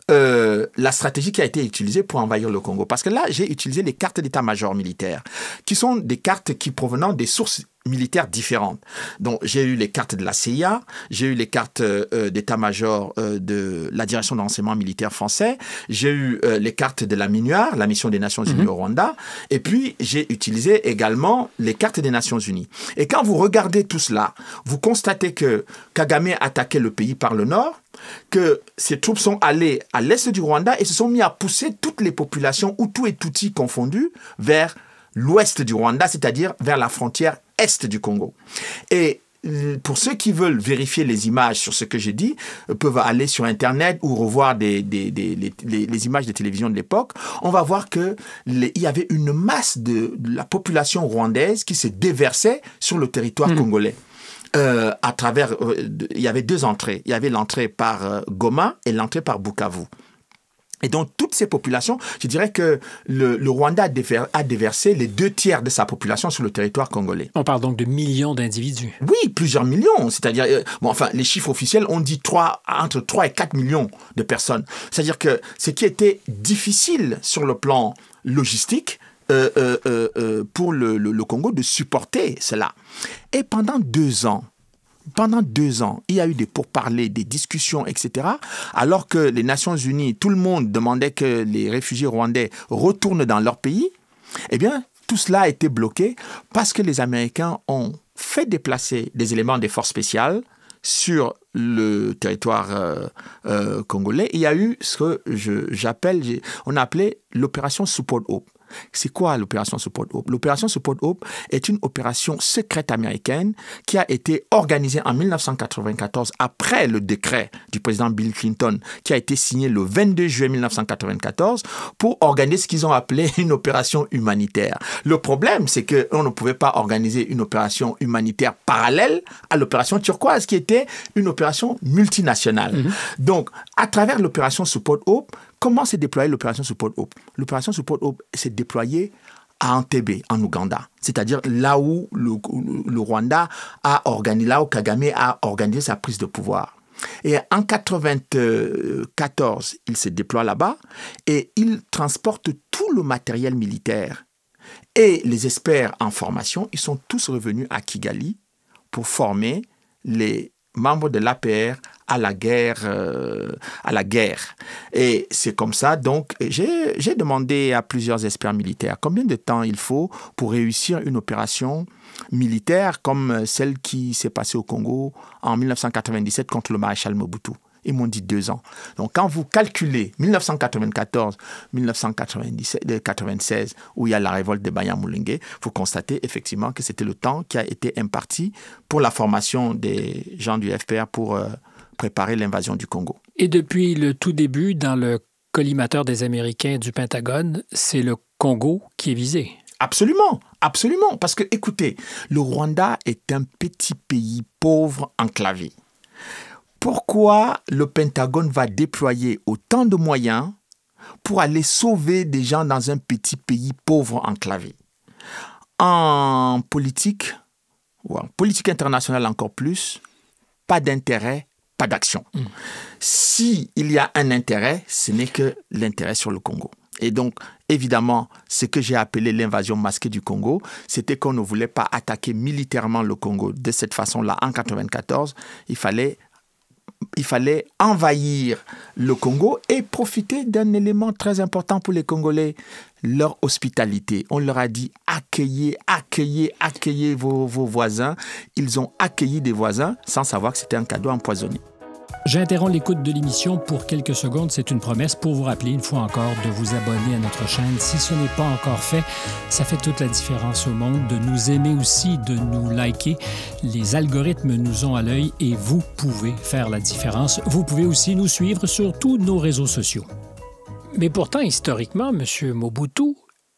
S1: euh, la stratégie qui a été utilisée pour envahir le Congo. Parce que là, j'ai utilisé les cartes d'état-major militaire, qui sont des cartes qui provenant des sources militaires différentes. Donc j'ai eu les cartes de la CIA, j'ai eu les cartes euh, euh, d'état-major euh, de la direction d'enseignement militaire français, j'ai eu les cartes de la MINUAR, la mission des Nations Unies mhm. au Rwanda, et puis j'ai utilisé également les cartes des Nations Unies. Et quand vous regardez tout cela, vous constatez que Kagame attaquait le pays par le nord, que ses troupes sont allées à l'est du Rwanda et se sont mis à pousser toutes les populations, Hutu et Tutsi confondus, vers l'ouest du Rwanda, c'est-à-dire vers la frontière est du Congo. Et euh, pour ceux qui veulent vérifier les images sur ce que j'ai dit, euh, peuvent aller sur Internet ou revoir les, images de télévision de l'époque. On va voir que il y avait une masse de, la population rwandaise qui se déversait sur le territoire hmm. congolais. Euh, à travers, il y avait deux entrées. Il y avait l'entrée par Goma et l'entrée par Bukavu. Et donc, toutes ces populations, je dirais que le, Rwanda a, déversé les deux tiers de sa population sur le territoire congolais. On parle donc de millions d'individus. Oui, plusieurs millions. C'est-à-dire, euh, bon, enfin, les chiffres officiels, ont dit 3, entre 3 et 4 millions de personnes. C'est-à-dire que ce qui était difficile sur le plan logistique, euh, euh, pour le Congo de supporter cela. Et pendant deux ans, pendant deux ans, il y a eu des pourparlers, des discussions, etc. Alors que les Nations Unies, tout le monde demandait que les réfugiés rwandais retournent dans leur pays. Eh bien, tout cela a été bloqué parce que les Américains ont fait déplacer des éléments des forces spéciales sur le territoire euh, euh, congolais, il y a eu ce que j'appelle, on appelait l'opération Support Hope. C'est quoi l'opération Support Hope L'opération Support Hope est une opération secrète américaine qui a été organisée en 1994 après le décret du président Bill Clinton qui a été signé le 22 juillet 1994 pour organiser ce qu'ils ont appelé une opération humanitaire. Le problème, c'est qu'on ne pouvait pas organiser une opération humanitaire parallèle à l'opération turquoise qui était une opération opération multinationale. Mhm. Donc, à travers l'opération Support Hope, comment s'est déployée l'opération Support Hope L'opération Support Hope s'est déployée à Entebbe, en Ouganda, c'est-à-dire là où le, Rwanda a organisé, là où Kagame a organisé sa prise de pouvoir. Et en 94, il se déploie là-bas et il transporte tout le matériel militaire. Et les experts en formation, ils sont tous revenus à Kigali pour former les membre de l'APR à la guerre. Euh, à la guerre. Et c'est comme ça, donc, j'ai demandé à plusieurs experts militaires combien de temps il faut pour réussir une opération militaire comme celle qui s'est passée au Congo en 1997 contre le maréchal Mobutu. Ils m'ont dit deux ans. Donc quand vous calculez 1994, 1996, euh, où il y a la révolte de moulingue vous constatez effectivement que c'était le temps qui a été imparti pour la formation des gens du FPR pour euh, préparer l'invasion du Congo.
S2: Et depuis le tout début, dans le collimateur des Américains du Pentagone, c'est le Congo qui est visé. Absolument, absolument. Parce que écoutez, le Rwanda est un
S1: petit pays pauvre enclavé pourquoi le Pentagone va déployer autant de moyens pour aller sauver des gens dans un petit pays pauvre enclavé. En politique, ou en politique internationale encore plus, pas d'intérêt, pas d'action. S'il hmm. Si il y a un intérêt, ce n'est que l'intérêt sur le Congo. Et donc, évidemment, ce que j'ai appelé l'invasion masquée du Congo, c'était qu'on ne voulait pas attaquer militairement le Congo de cette façon-là en 1994. Il fallait il fallait envahir le Congo et profiter d'un élément très important pour les Congolais, leur hospitalité. On leur a dit accueillez, accueillez, accueillez vos, voisins. Ils ont accueilli des voisins sans savoir que c'était un cadeau empoisonné.
S2: J'interromps l'écoute de l'émission pour quelques secondes, c'est une promesse, pour vous rappeler une fois encore de vous abonner à notre chaîne. Si ce n'est pas encore fait, ça fait toute la différence au monde de nous aimer aussi, de nous liker. Les algorithmes nous ont à l'œil et vous pouvez faire la différence. Vous pouvez aussi nous suivre sur tous nos réseaux sociaux. Mais pourtant, historiquement, M. Mobutu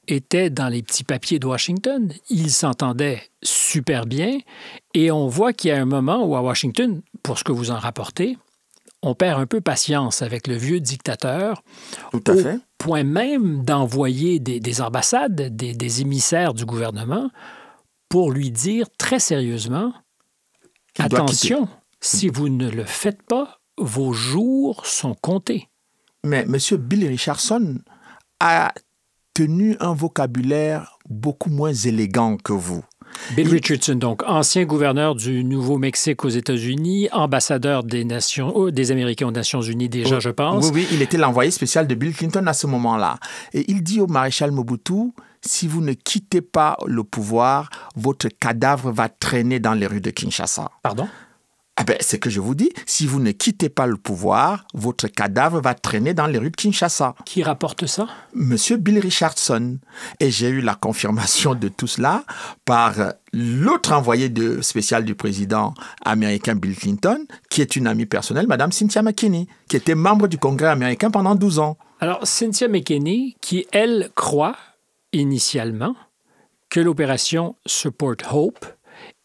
S2: était dans les petits papiers de Washington. Il s'entendait super bien et on voit qu'il y a un moment où à Washington, pour ce que vous en rapportez, on perd un peu patience avec le vieux dictateur. au point même d'envoyer des, ambassades, des, émissaires du gouvernement pour lui dire très sérieusement attention, si vous ne le faites pas, vos jours sont comptés. Mais M. Bill Richardson a tenu un
S1: vocabulaire beaucoup moins élégant que vous. Bill Richardson, donc
S2: ancien gouverneur du Nouveau-Mexique aux États-Unis, ambassadeur des euh, Américains aux Nations Unies déjà, je pense. Oui, oui, il était l'envoyé spécial de Bill Clinton à ce moment-là. Et il dit au maréchal Mobutu,
S1: si vous ne quittez pas le pouvoir, votre cadavre va traîner dans les rues de Kinshasa. Pardon eh ben, c'est que je vous dis, si vous ne quittez pas le pouvoir, votre cadavre va traîner dans les rues de Kinshasa. Qui rapporte ça Monsieur Bill Richardson. Et j'ai eu la confirmation de tout cela par l'autre envoyé spécial du président américain Bill Clinton, qui est une amie personnelle, Madame Cynthia McKinney, qui était
S2: membre du Congrès américain pendant 12 ans. Alors, Cynthia McKinney, qui, elle, croit initialement que l'opération Support Hope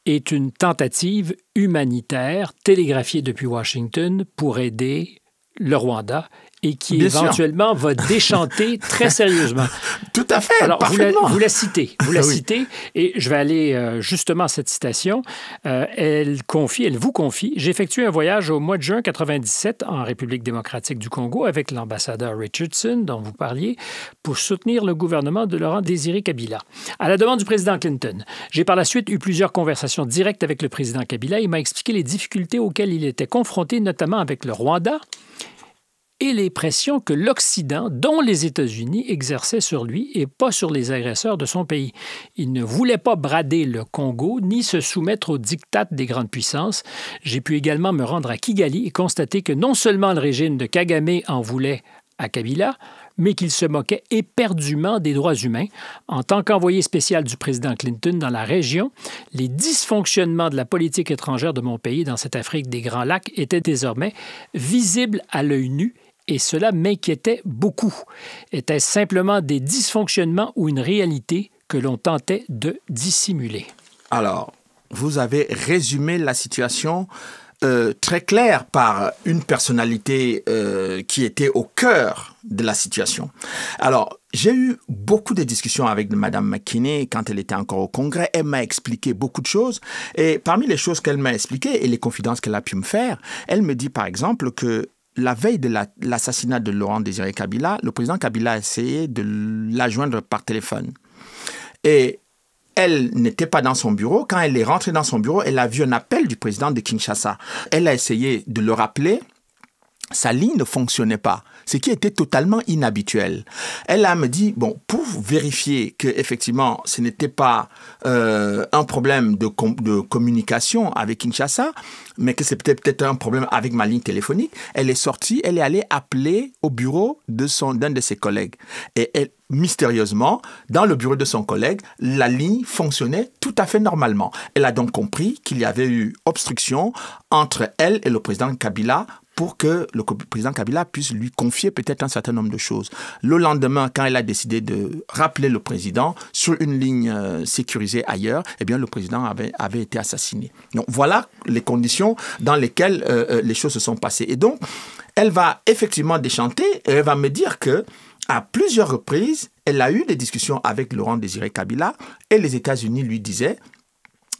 S2: est une tentative humanitaire télégraphiée depuis Washington pour aider le Rwanda et qui éventuellement va déchanter très sérieusement. Tout à fait. Alors, parfaitement. Vous, la, vous, citez. Vous la ah citez. Et je vais aller euh, justement à cette citation. Euh, elle confie, elle vous confie J'ai effectué un voyage au mois de juin 97 en République démocratique du Congo avec l'ambassadeur Richardson, dont vous parliez, pour soutenir le gouvernement de Laurent Désiré Kabila. À la demande du président Clinton, j'ai par la suite eu plusieurs conversations directes avec le président Kabila. Il m'a expliqué les difficultés auxquelles il était confronté, notamment avec le Rwanda et les pressions que l'Occident, dont les États-Unis, exerçaient sur lui et pas sur les agresseurs de son pays. Il ne voulait pas brader le Congo ni se soumettre aux dictates des grandes puissances. J'ai pu également me rendre à Kigali et constater que non seulement le régime de Kagame en voulait à Kabila, mais qu'il se moquait éperdument des droits humains. En tant qu'envoyé spécial du président Clinton dans la région, les dysfonctionnements de la politique étrangère de mon pays dans cette Afrique des Grands Lacs étaient désormais visibles à l'œil nu et cela m'inquiétait beaucoup. Était-ce simplement des dysfonctionnements ou une réalité que l'on tentait de dissimuler?
S1: Alors, vous avez résumé la situation euh, très claire par une personnalité euh, qui était au cœur de la situation. Alors, j'ai eu beaucoup de discussions avec Mme McKinney quand elle était encore au Congrès. Elle m'a expliqué beaucoup de choses. Et parmi les choses qu'elle m'a expliquées et les confidences qu'elle a pu me faire, elle me dit par exemple que la veille de l'assassinat de Laurent Désiré Kabila, le président Kabila a essayé de la joindre par téléphone. Et elle n'était pas dans son bureau. Quand elle est rentrée dans son bureau, elle a vu un appel du président de Kinshasa. Elle a essayé de le rappeler. Sa ligne ne fonctionnait pas ce qui était totalement inhabituel. Elle a me dit, bon, pour vérifier que effectivement ce n'était pas euh, un problème de, de communication avec Kinshasa, mais que c'était peut-être un problème avec ma ligne téléphonique, elle est sortie, elle est allée appeler au bureau de d'un de ses collègues. Et elle, mystérieusement, dans le bureau de son collègue, la ligne fonctionnait tout à fait normalement. Elle a donc compris qu'il y avait eu obstruction entre elle et le président Kabila pour que le président Kabila puisse lui confier peut-être un certain nombre de choses. Le lendemain, quand elle a décidé de rappeler le président sur une ligne euh, sécurisée ailleurs, eh bien, le président avait, été assassiné. Donc voilà les conditions dans lesquelles euh, euh, les choses se sont passées. Et donc, elle va effectivement déchanter et elle va me dire que à plusieurs reprises, elle a eu des discussions avec Laurent Désiré Kabila et les États-Unis lui disaient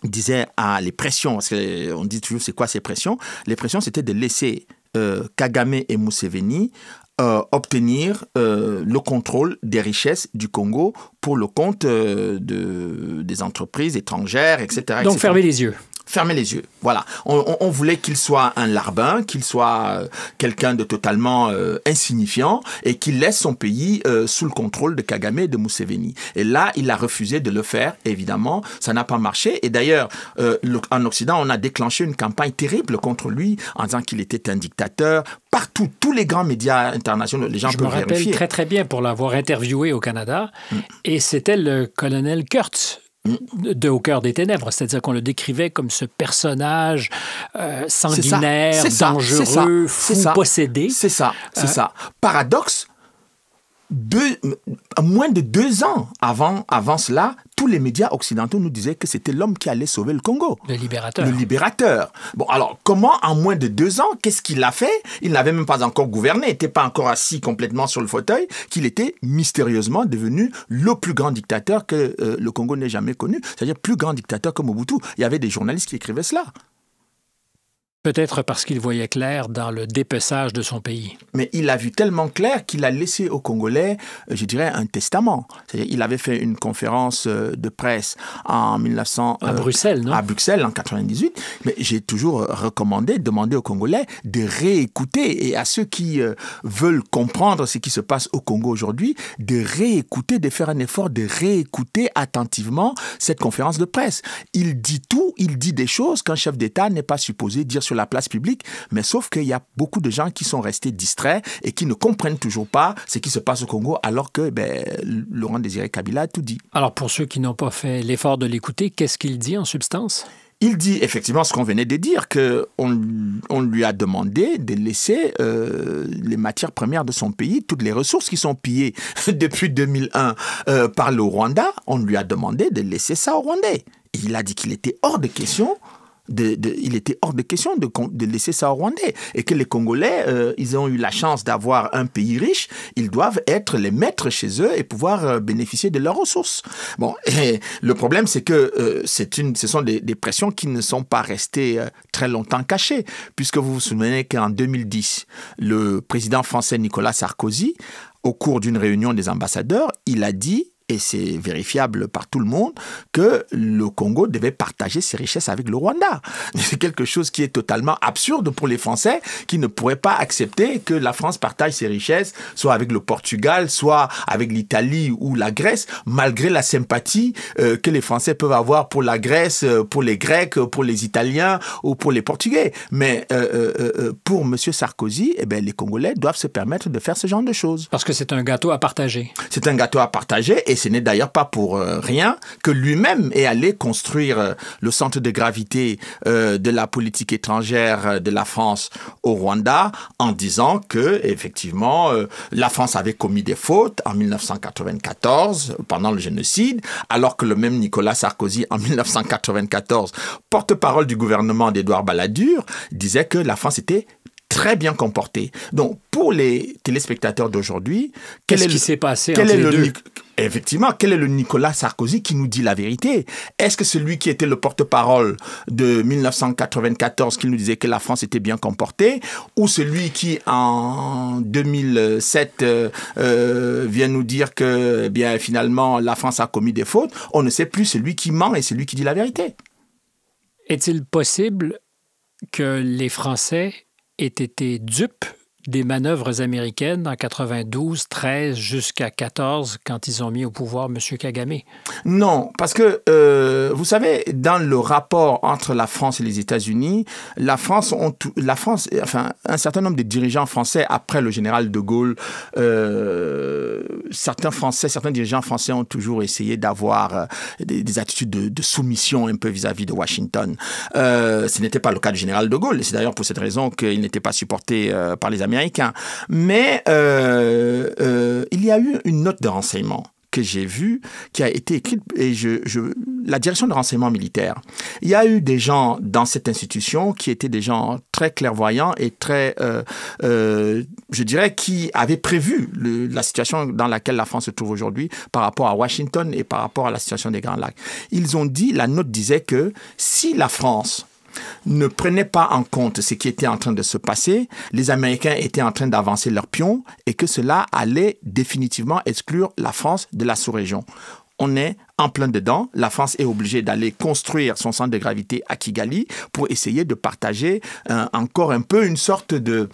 S1: disaient à les pressions, parce qu'on dit toujours c'est quoi ces pressions, les pressions c'était de laisser euh, Kagame et Museveni euh, obtenir euh, le contrôle des richesses du Congo pour le compte de, des entreprises étrangères, etc. Donc fermez les
S2: yeux. Fermez
S1: les yeux. Voilà. On, voulait qu'il soit un larbin, qu'il soit euh, quelqu'un de totalement euh, insignifiant et qu'il laisse son pays euh, sous le contrôle de Kagame et de Museveni. Et là, il a refusé de le faire. Évidemment, ça n'a pas marché. Et d'ailleurs, en Occident, on a déclenché une campagne terrible contre lui en disant qu'il était un dictateur. Partout, tous les grands médias internationaux, les gens Je me rappelle très
S2: très bien pour l'avoir interviewé au Canada. Mm. Et c'était le colonel Kurtz, de Au cœur des ténèbres, c'est-à-dire qu'on le décrivait comme ce personnage euh, sanguinaire, dangereux, fou, possédé. C'est ça, c'est ça. Euh, Paradoxe,
S1: moins de deux ans avant, avant cela, tous les médias occidentaux nous disaient que c'était l'homme qui allait sauver le Congo.
S2: Le libérateur. Le
S1: libérateur. Bon, alors, comment en moins de deux ans, qu'est-ce qu'il a fait Il n'avait même pas encore gouverné, n'était pas encore assis complètement sur le fauteuil, qu'il était mystérieusement devenu le plus grand dictateur que euh, le Congo n'ait jamais connu, c'est-à-dire plus grand dictateur que Mobutu. Il y avait des journalistes qui écrivaient cela.
S2: Peut-être parce qu'il voyait clair dans le dépeçage de son pays.
S1: Mais il a vu tellement clair qu'il a laissé aux Congolais, euh, je dirais, un testament. Il avait fait une conférence euh, de presse en 1900. À euh, Bruxelles, non À Bruxelles, en 98. Mais j'ai toujours recommandé, demandé aux Congolais de réécouter et à ceux qui veulent comprendre ce qui se passe au Congo aujourd'hui, de réécouter, de faire un effort de réécouter attentivement cette conférence de presse. Il dit tout, il dit des choses qu'un chef d'État n'est pas supposé dire sur la place publique, mais sauf qu'il y a beaucoup de gens qui sont restés distraits et qui ne comprennent toujours pas ce qui se passe au Congo, alors que ben, Laurent Désiré Kabila a tout
S2: dit. Alors pour ceux qui n'ont pas fait l'effort de l'écouter, qu'est-ce qu'il dit en substance il dit effectivement
S1: ce qu'on venait de dire, que on, lui a demandé de laisser euh, les matières premières de son pays, toutes les ressources qui sont pillées depuis 2001 euh, par le Rwanda, on lui a demandé de laisser ça au Rwandais. il a dit qu'il était hors de question il était hors de question de, laisser ça au Rwandais. Et que les Congolais, euh, ils ont eu la chance d'avoir un pays riche, ils doivent être les maîtres chez eux et pouvoir euh, bénéficier de leurs ressources. Bon, le problème, c'est que euh, ce sont des, des, pressions qui ne sont pas restées très longtemps cachées, puisque vous vous souvenez qu'en 2010, le président français Nicolas Sarkozy, au cours d'une réunion des ambassadeurs, il a dit et c'est vérifiable par tout le monde, que le Congo devait partager ses richesses avec le Rwanda. C'est quelque chose qui est totalement absurde pour les Français qui ne pourraient pas accepter que la France partage ses richesses, soit avec le Portugal, soit avec l'Italie ou la Grèce, malgré la sympathie euh, que les Français peuvent avoir pour la Grèce, euh, pour les Grecs, pour les Italiens ou pour les Portugais. Mais euh, pour M. Sarkozy, eh bien, les Congolais doivent se permettre de faire ce genre de choses. Parce que c'est un gâteau à partager. C'est un gâteau à partager et et ce n'est d'ailleurs pas pour euh, rien que lui-même est allé construire euh, le centre de gravité euh, de la politique étrangère de la France au Rwanda en disant que effectivement la France avait commis des fautes en 1994 pendant le génocide, alors que le même Nicolas Sarkozy en 1994, porte-parole du gouvernement d'Édouard Balladur, disait que la France était très bien comporté. Donc, pour les téléspectateurs d'aujourd'hui, qu'est-ce qui s'est passé entre est deux? Effectivement, quel est le Nicolas Sarkozy qui nous dit la vérité Est-ce que celui qui était le porte-parole de 1994 qui nous disait que la France était bien comportée, ou celui qui en 2007 euh, euh, vient nous dire que eh bien finalement la France a commis des fautes On ne sait plus celui qui ment et celui qui dit la vérité. Est-il
S2: possible que les Français aient été dupes des manœuvres américaines en 92, 13 jusqu'à 14 quand ils ont mis au pouvoir M. Kagame.
S1: Non, parce que euh, vous savez, dans le rapport entre la France et les États-Unis, la France, la France, enfin, un certain nombre de dirigeants français après le général de Gaulle, euh, certains Français, certains dirigeants français ont toujours essayé d'avoir euh, des, attitudes de, soumission un peu vis-à-vis de Washington. ce n'était pas le cas du général de Gaulle. C'est d'ailleurs pour cette raison qu'il n'était pas supporté par les Américains américain. Mais euh, euh, il y a eu une note de renseignement que j'ai vue, qui a été écrite, et je, la direction de renseignement militaire. Il y a eu des gens dans cette institution qui étaient des gens très clairvoyants et très, euh, je dirais, qui avaient prévu la situation dans laquelle la France se trouve aujourd'hui par rapport à Washington et par rapport à la situation des Grands Lacs. Ils ont dit, la note disait que si la France ne prenait pas en compte ce qui était en train de se passer, les Américains étaient en train d'avancer leurs pions et que cela allait définitivement exclure la France de la sous-région. On est en plein dedans. La France est obligée d'aller construire son centre de gravité à Kigali pour essayer de partager euh, encore un peu une sorte de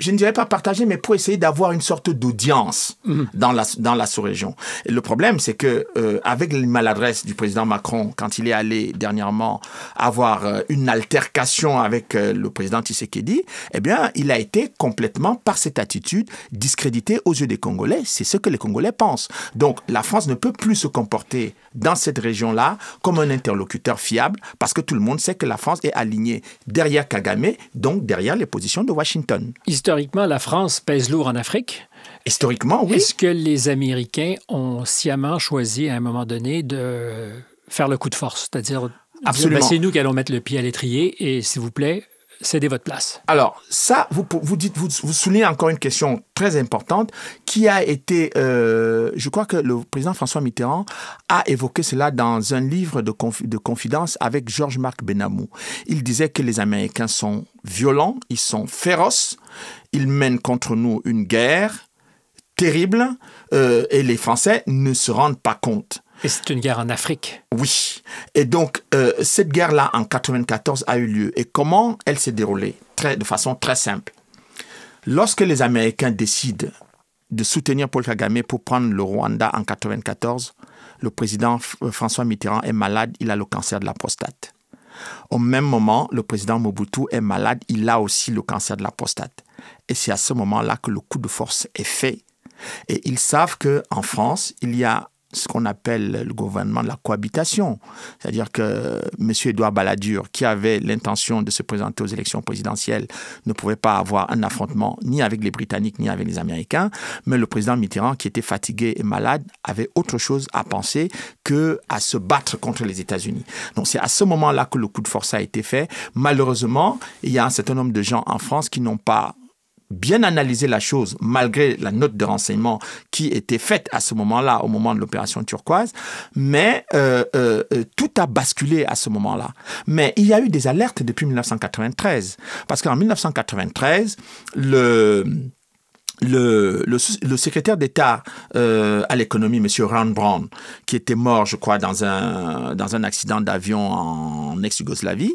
S1: je ne dirais pas partager, mais pour essayer d'avoir une sorte d'audience mm. dans la, dans la sous-région. le problème, c'est que euh, avec les maladresses du président Macron, quand il est allé dernièrement avoir euh, une altercation avec euh, le président Tshisekedi, eh bien, il a été complètement, par cette attitude, discrédité aux yeux des Congolais. C'est ce que les Congolais pensent. Donc, la France ne peut plus se comporter dans cette région-là comme un interlocuteur fiable parce que tout le monde sait que la France est alignée derrière Kagame, donc derrière les positions de Washington.
S2: Historiquement, la France pèse lourd en Afrique. Historiquement, oui. Est-ce que les Américains ont sciemment choisi à un moment donné de faire le coup de force, c'est-à-dire ben, Absolument. c'est nous qui allons mettre le pied à l'étrier et s'il vous plaît, céder votre place. Alors,
S1: ça, vous, soulignez encore une question très importante qui a été, euh, je crois que le président François Mitterrand a évoqué cela dans un livre de, confidence avec Georges-Marc Benamou. Il disait que les Américains sont violents, ils sont féroces, ils mènent contre nous une guerre terrible euh, et les Français ne se rendent pas compte. Et c'est une guerre en Afrique. Oui. Et donc, euh, cette guerre-là, en 1994, a eu lieu. Et comment elle s'est déroulée très, De façon très simple. Lorsque les Américains décident de soutenir Paul Kagame pour prendre le Rwanda en 1994, le président euh, François Mitterrand est malade, il a le cancer de la prostate. Au même moment, le président Mobutu est malade, il a aussi le cancer de la prostate. Et c'est à ce moment-là que le coup de force est fait. Et ils savent que en France, il y a ce qu'on appelle le gouvernement de la cohabitation. C'est-à-dire que M. Édouard Balladur, qui avait l'intention de se présenter aux élections présidentielles, ne pouvait pas avoir un affrontement ni avec les Britanniques ni avec les Américains. Mais le président Mitterrand, qui était fatigué et malade, avait autre chose à penser que à se battre contre les États-Unis. Donc c'est à ce moment-là que le coup de force a été fait. Malheureusement, il y a un certain nombre de gens en France qui n'ont pas bien analysé la chose malgré la note de renseignement qui était faite à ce moment-là, au moment de l'opération turquoise, mais euh, euh, euh, tout a basculé à ce moment-là. Mais il y a eu des alertes depuis 1993, parce qu'en 1993, le... Le, le, secrétaire d'État à l'économie, M. Ron qui était mort, je crois, dans un, dans un accident d'avion en ex-Yougoslavie,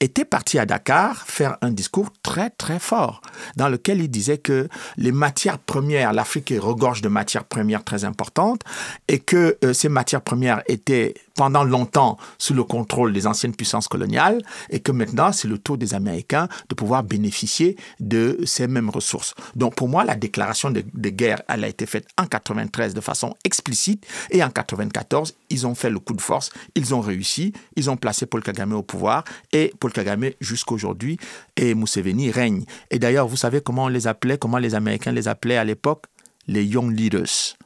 S1: était parti à Dakar faire un discours très très fort dans lequel il disait que les matières premières, l'Afrique regorge de matières premières très importantes et que euh, ces matières premières étaient pendant longtemps sous le contrôle des anciennes puissances coloniales et que maintenant c'est le tour des Américains de pouvoir bénéficier de ces mêmes ressources. Donc pour moi, la déclaration de, guerre, elle a été faite en 93 de façon explicite et en 94, ils ont fait le coup de force, ils ont réussi, ils ont placé Paul Kagame au pouvoir et Paul Kagame jusqu'aujourd'hui et Museveni règne. Et d'ailleurs, vous savez comment on les appelait, comment les Américains les appelaient à l'époque Les Young Leaders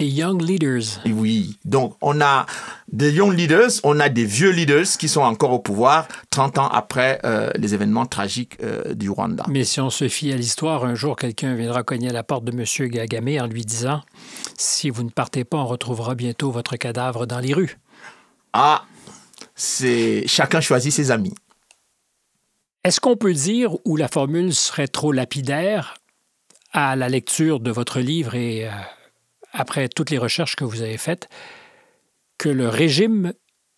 S2: et Young Leaders. Oui.
S1: Donc, on a des Young Leaders, on a des vieux leaders qui sont encore au pouvoir 30 ans après euh, les événements tragiques euh, du Rwanda.
S2: Mais si on se fie à l'histoire, un jour, quelqu'un viendra cogner à la porte de M. Kagame en lui disant Si vous ne partez pas, on retrouvera bientôt votre cadavre dans les rues. Ah, c'est. Chacun choisit ses amis. Est-ce qu'on peut dire, ou la formule serait trop lapidaire, à la lecture de votre livre et. Euh, après toutes les recherches que vous avez faites, que le régime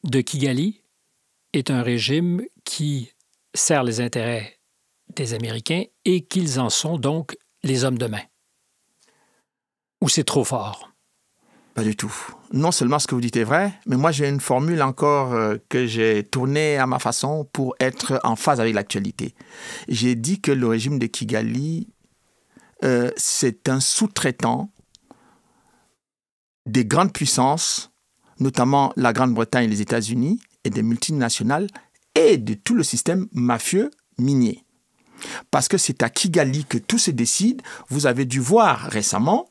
S2: de Kigali est un régime qui sert les intérêts des Américains et qu'ils en sont donc les hommes de main. Ou c'est trop fort Pas du tout. Non seulement
S1: ce que vous dites est vrai, mais moi j'ai une formule encore euh, que j'ai tournée à ma façon pour être en phase avec l'actualité. J'ai dit que le régime de Kigali, euh, c'est un sous-traitant des grandes puissances, notamment la Grande-Bretagne et les États-Unis, et des multinationales, et de tout le système mafieux minier. Parce que c'est à Kigali que tout se décide. Vous avez dû voir récemment,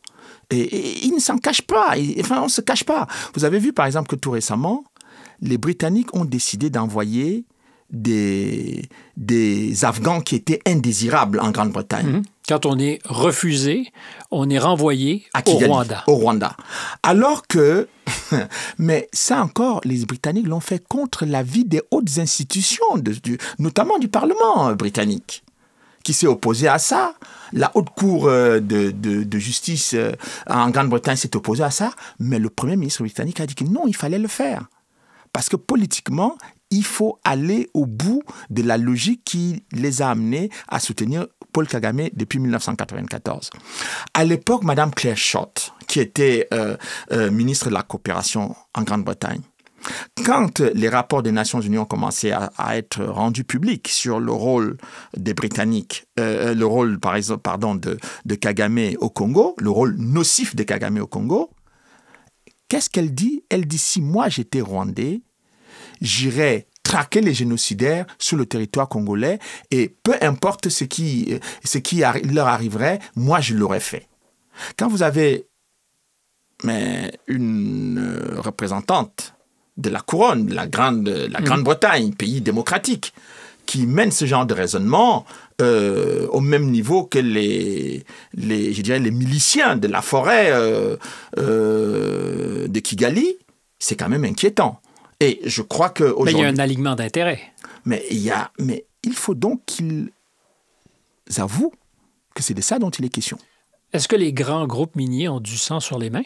S1: et, ils ne s'en cachent pas, enfin on ne se cache pas. Vous avez vu par exemple que tout récemment, les Britanniques ont décidé d'envoyer des, des Afghans qui étaient indésirables en Grande-Bretagne. Mmh
S2: quand on est refusé, on est renvoyé au Rwanda. Au Rwanda. Alors que,
S1: mais ça encore, les Britanniques l'ont fait contre l'avis des hautes institutions, notamment du Parlement euh, britannique, qui s'est opposé à ça. La haute cour euh, de, de justice euh, en Grande-Bretagne s'est opposée à ça, mais le Premier ministre britannique a dit que non, il fallait le faire. Parce que politiquement, il faut aller au bout de la logique qui les a amenés à soutenir Kagame depuis 1994. À l'époque, Madame Claire Schott, qui était euh, euh, ministre de la coopération en Grande-Bretagne, quand euh, les rapports des Nations Unies ont commencé à, être rendus publics sur le rôle des Britanniques, le rôle par exemple, pardon, de, de Kagame au Congo, le rôle nocif de Kagame au Congo, qu'est-ce qu'elle dit Elle dit si moi j'étais rwandais, j'irais traquer les génocidaires sur le territoire congolais et peu importe ce qui, ce qui leur arriverait, moi je l'aurais fait. Quand vous avez mais une euh, représentante de la couronne, de la grande, la mm. Grande-Bretagne, pays démocratique, qui mène ce genre de raisonnement euh, au même niveau que les, les, miliciens de la forêt euh, de Kigali, c'est quand même inquiétant. Et je crois que Mais il y a un
S2: alignement d'intérêts.
S1: Mais il y a,
S2: mais il faut donc qu'ils avouent que c'est de ça dont il est question. Est-ce que les grands groupes miniers ont du sang sur les mains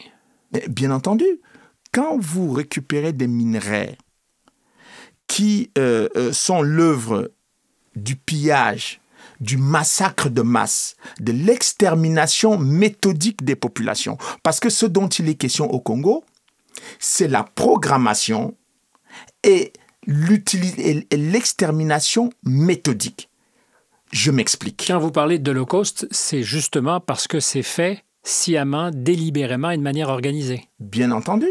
S2: Bien entendu. Quand
S1: vous récupérez des minerais qui euh, euh, sont l'œuvre du pillage, du massacre de masse, de l'extermination méthodique des populations, parce que ce dont il est question au Congo, c'est la programmation et l'extermination
S2: méthodique. Je m'explique. Quand vous parlez de l'Holocauste, c'est justement parce que c'est fait sciemment, délibérément et de manière organisée. Bien entendu.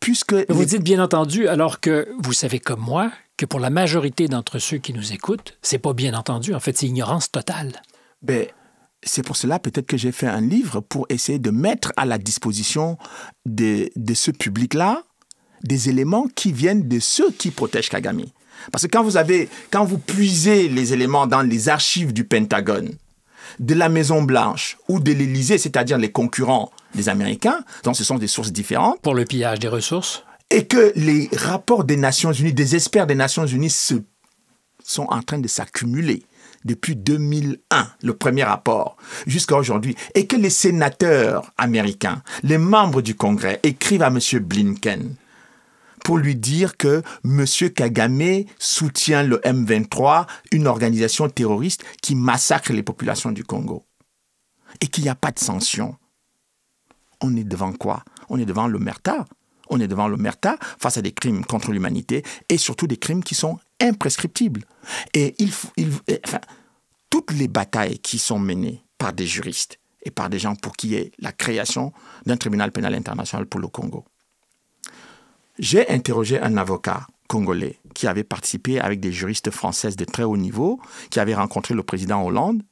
S2: Puisque vous dites bien entendu, alors que vous savez comme moi que pour la majorité d'entre ceux qui nous écoutent, c'est pas bien entendu. En fait, c'est ignorance totale.
S1: Ben, c'est pour cela peut-être que j'ai fait un livre pour essayer de mettre à la disposition de ce public-là des éléments qui viennent de ceux qui protègent Kagame. Parce que quand vous avez, quand vous puisez les éléments dans les archives du Pentagone, de la Maison Blanche ou de l'Élysée, c'est-à-dire les concurrents des Américains, donc ce sont des sources différentes. Pour le pillage des ressources. Et que les rapports des Nations Unies, des experts des Nations Unies sont en train de s'accumuler depuis 2001, le premier rapport, jusqu'à aujourd'hui, et que les sénateurs américains, les membres du Congrès écrivent à M. Blinken pour lui dire que M. Kagame soutient le M23, une organisation terroriste qui massacre les populations du Congo. Et qu'il n'y a pas de sanctions. On est devant quoi On est devant le Merta. On est devant le Merta face à des crimes contre l'humanité et surtout des crimes qui sont imprescriptibles. Et toutes les batailles qui sont menées par des juristes et par des gens pour qui est la création d'un tribunal pénal international pour le Congo. J'ai interrogé un avocat congolais qui avait participé avec des juristes françaises de très haut niveau, qui avait rencontré le président Hollande.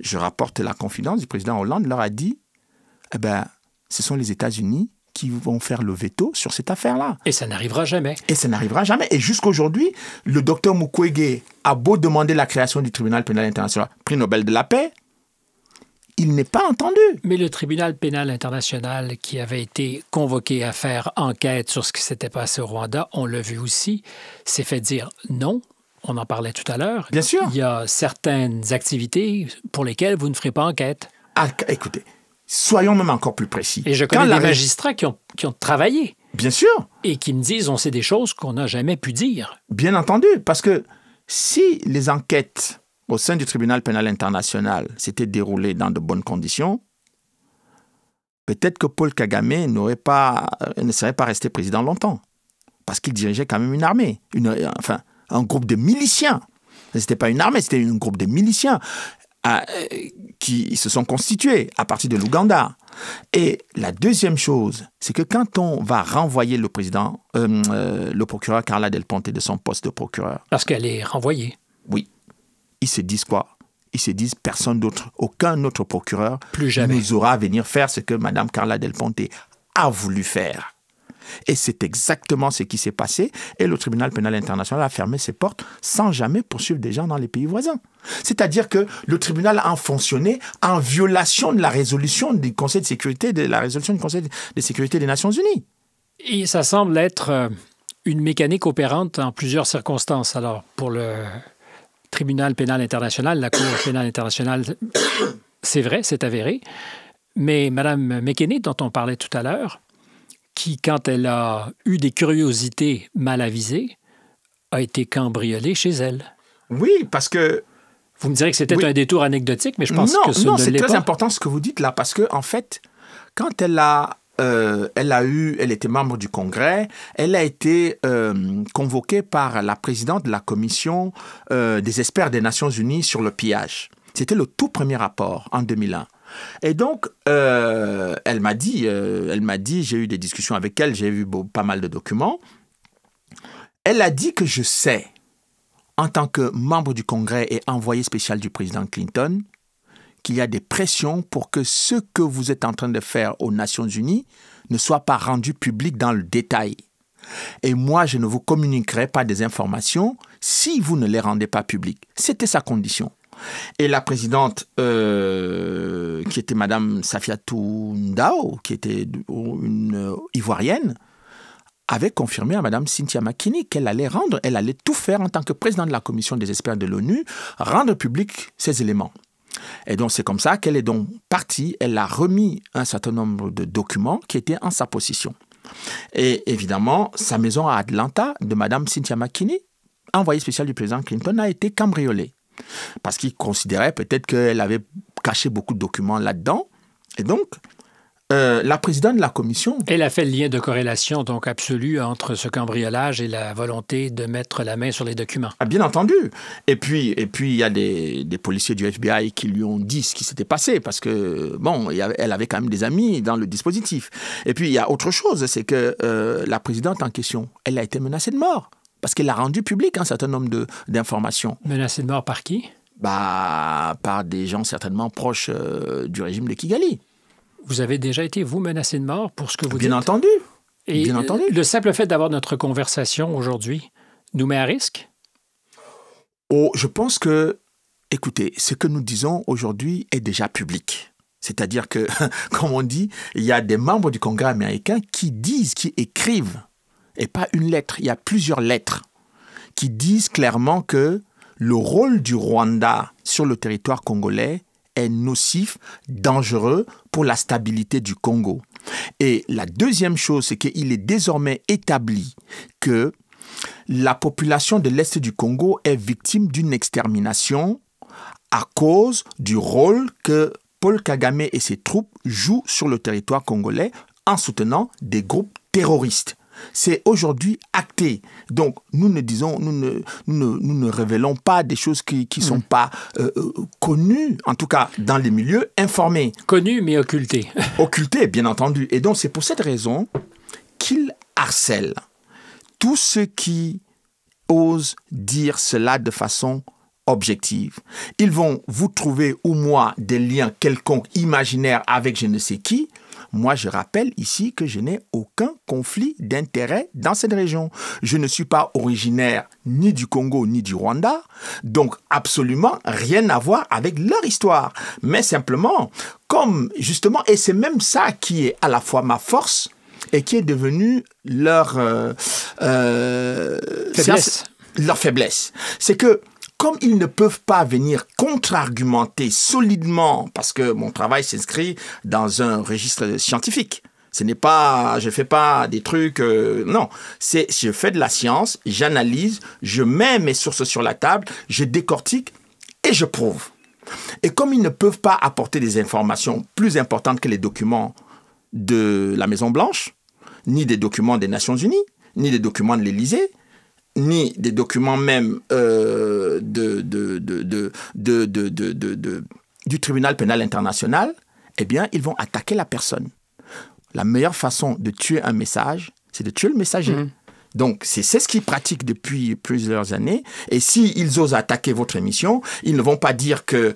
S1: Je rapporte la confidence du président Hollande, leur a dit, eh ben, ce sont les États-Unis qui vont faire le veto sur cette affaire-là. Et ça n'arrivera jamais. Et ça n'arrivera jamais. Et jusqu'aujourd'hui, le docteur Mukwege a beau demander la création du tribunal pénal international, prix Nobel de la paix,
S2: il n'est pas entendu. Mais le tribunal pénal international qui avait été convoqué à faire enquête sur ce qui s'était passé au Rwanda, on l'a vu aussi, s'est fait dire non. On en parlait tout à l'heure. Bien sûr. Il y a certaines activités pour lesquelles vous ne ferez pas enquête. Ah, écoutez, soyons même encore plus précis. Et je connais les des magistrats qui ont travaillé. Bien sûr. Et qui me disent on sait des choses qu'on n'a jamais pu dire. Bien entendu, parce que si
S1: les enquêtes au sein du tribunal pénal international s'était déroulé dans de bonnes conditions, peut-être que Paul Kagame n'aurait pas, euh, ne serait pas resté président longtemps, parce qu'il dirigeait quand même une armée, une, enfin un groupe de miliciens. Ce n'était pas une armée, c'était un groupe de miliciens euh, qui se sont constitués à partir de l'Ouganda. Et la deuxième chose, c'est que quand on va renvoyer le président, euh, le procureur Carla Del Ponte de son poste de procureur.
S2: Parce qu'elle est renvoyée.
S1: Oui ils se disent quoi ils se disent personne d'autre, aucun autre procureur Plus jamais. nous aura à venir faire ce que Mme Carla Del Ponte a voulu faire. Et c'est exactement ce qui s'est passé. Et le tribunal pénal international a fermé ses portes sans jamais poursuivre des gens dans les pays voisins. C'est-à-dire que le tribunal a fonctionné en violation de la
S2: résolution du Conseil de sécurité, de la résolution du Conseil de sécurité des Nations Unies. Et ça semble être euh, une mécanique opérante en plusieurs circonstances. Alors, pour le tribunal pénal international, la Cour pénale internationale, c'est vrai, c'est avéré. Mais Mme McKinney, dont on parlait tout à l'heure, qui, quand elle a eu des curiosités mal avisées, a été cambriolée chez elle. Oui, parce que vous me direz que c'était un détour anecdotique, mais je pense que ce non, c'est très
S1: important ce que vous dites là, parce que en fait, quand elle a euh, elle a eu, elle était membre du Congrès, elle a été euh, convoquée par la présidente de la commission euh, des experts des Nations Unies sur le pillage. C'était le tout premier rapport en 2001. Et donc, elle m'a dit, elle m'a dit, j'ai eu des discussions avec elle, j'ai vu pas mal de documents. Elle a dit que je sais, en tant que membre du Congrès et envoyé spécial du président Clinton, il y a des pressions pour que ce que vous êtes en train de faire aux Nations Unies ne soit pas rendu public dans le détail. Et moi, je ne vous communiquerai pas des informations si vous ne les rendez pas publiques. C'était sa condition. Et la présidente, euh, qui était Madame Safia Ndao, qui était une euh, Ivoirienne, avait confirmé à Madame Cynthia McKinney qu'elle allait rendre, elle allait tout faire en tant que présidente de la commission des experts de l'ONU, rendre public ces éléments. Et donc c'est comme ça qu'elle est donc partie, elle a remis un certain nombre de documents qui étaient en sa possession. Et évidemment, sa maison à Atlanta de Madame Cynthia McKinney, envoyée spéciale du président Clinton, a été cambriolée. Parce qu'il considérait peut-être qu'elle avait caché beaucoup de documents là-dedans.
S2: Et donc, euh, la présidente de la commission. Elle a fait le lien de corrélation donc absolu entre ce cambriolage et la volonté de mettre la main sur les documents. Ah, bien entendu.
S1: Et puis, et puis il y a des, policiers du FBI qui lui ont dit ce qui s'était passé parce que bon, elle avait quand même des amis dans le dispositif. Et puis il y a autre chose, c'est que euh, la présidente en question, elle a été menacée de mort parce qu'elle a rendu public un certain nombre d'informations.
S2: Menacée de mort par qui bah, par des gens certainement proches euh, du régime de Kigali vous avez déjà été, vous, menacé de mort pour ce que vous Bien Entendu. Bien entendu. Le simple fait d'avoir notre conversation aujourd'hui nous met à risque? Oh,
S1: je pense que, écoutez, ce que nous disons aujourd'hui est déjà public. C'est-à-dire que, comme on dit, il y a des membres du Congrès américain qui disent, qui écrivent, et pas une lettre, il y a plusieurs lettres, qui disent clairement que le rôle du Rwanda sur le territoire congolais nocif, dangereux pour la stabilité du Congo. Et la deuxième chose, c'est qu'il est désormais établi que la population de l'Est du Congo est victime d'une extermination à cause du rôle que Paul Kagame et ses troupes jouent sur le territoire congolais en soutenant des groupes terroristes c'est aujourd'hui acté. Donc, nous ne disons, nous ne, révélons pas des choses qui ne sont hmm. pas euh, euh, connues, en tout cas dans les milieux informés. Connues, mais occultées. occultées, bien entendu. Et donc, c'est pour cette raison qu'ils harcèlent tous ceux qui osent dire cela de façon objective. Ils vont vous trouver ou moi des liens quelconques imaginaires avec je ne sais qui moi, je rappelle ici que je n'ai aucun conflit d'intérêt dans cette région. Je ne suis pas originaire ni du Congo ni du Rwanda, donc absolument rien à voir avec leur histoire. Mais simplement, comme justement, et c'est même ça qui est à la fois ma force et qui est devenu leur euh, euh, faiblesse. leur faiblesse. C'est que comme ils ne peuvent pas venir contre-argumenter solidement, parce que mon travail s'inscrit dans un registre scientifique, ce n'est pas, je ne fais pas des trucs, euh, non. C'est, je fais de la science, j'analyse, je mets mes sources sur la table, je décortique et je prouve. Et comme ils ne peuvent pas apporter des informations plus importantes que les documents de la Maison Blanche, ni des documents des Nations Unies, ni des documents de l'Élysée, ni des documents même de, de, du tribunal pénal international, eh bien, ils vont attaquer la personne. La meilleure façon de tuer un message, c'est de tuer le messager. Donc, c'est ce qu'ils pratiquent depuis plusieurs années. Et s'ils osent attaquer votre émission, ils ne vont pas dire que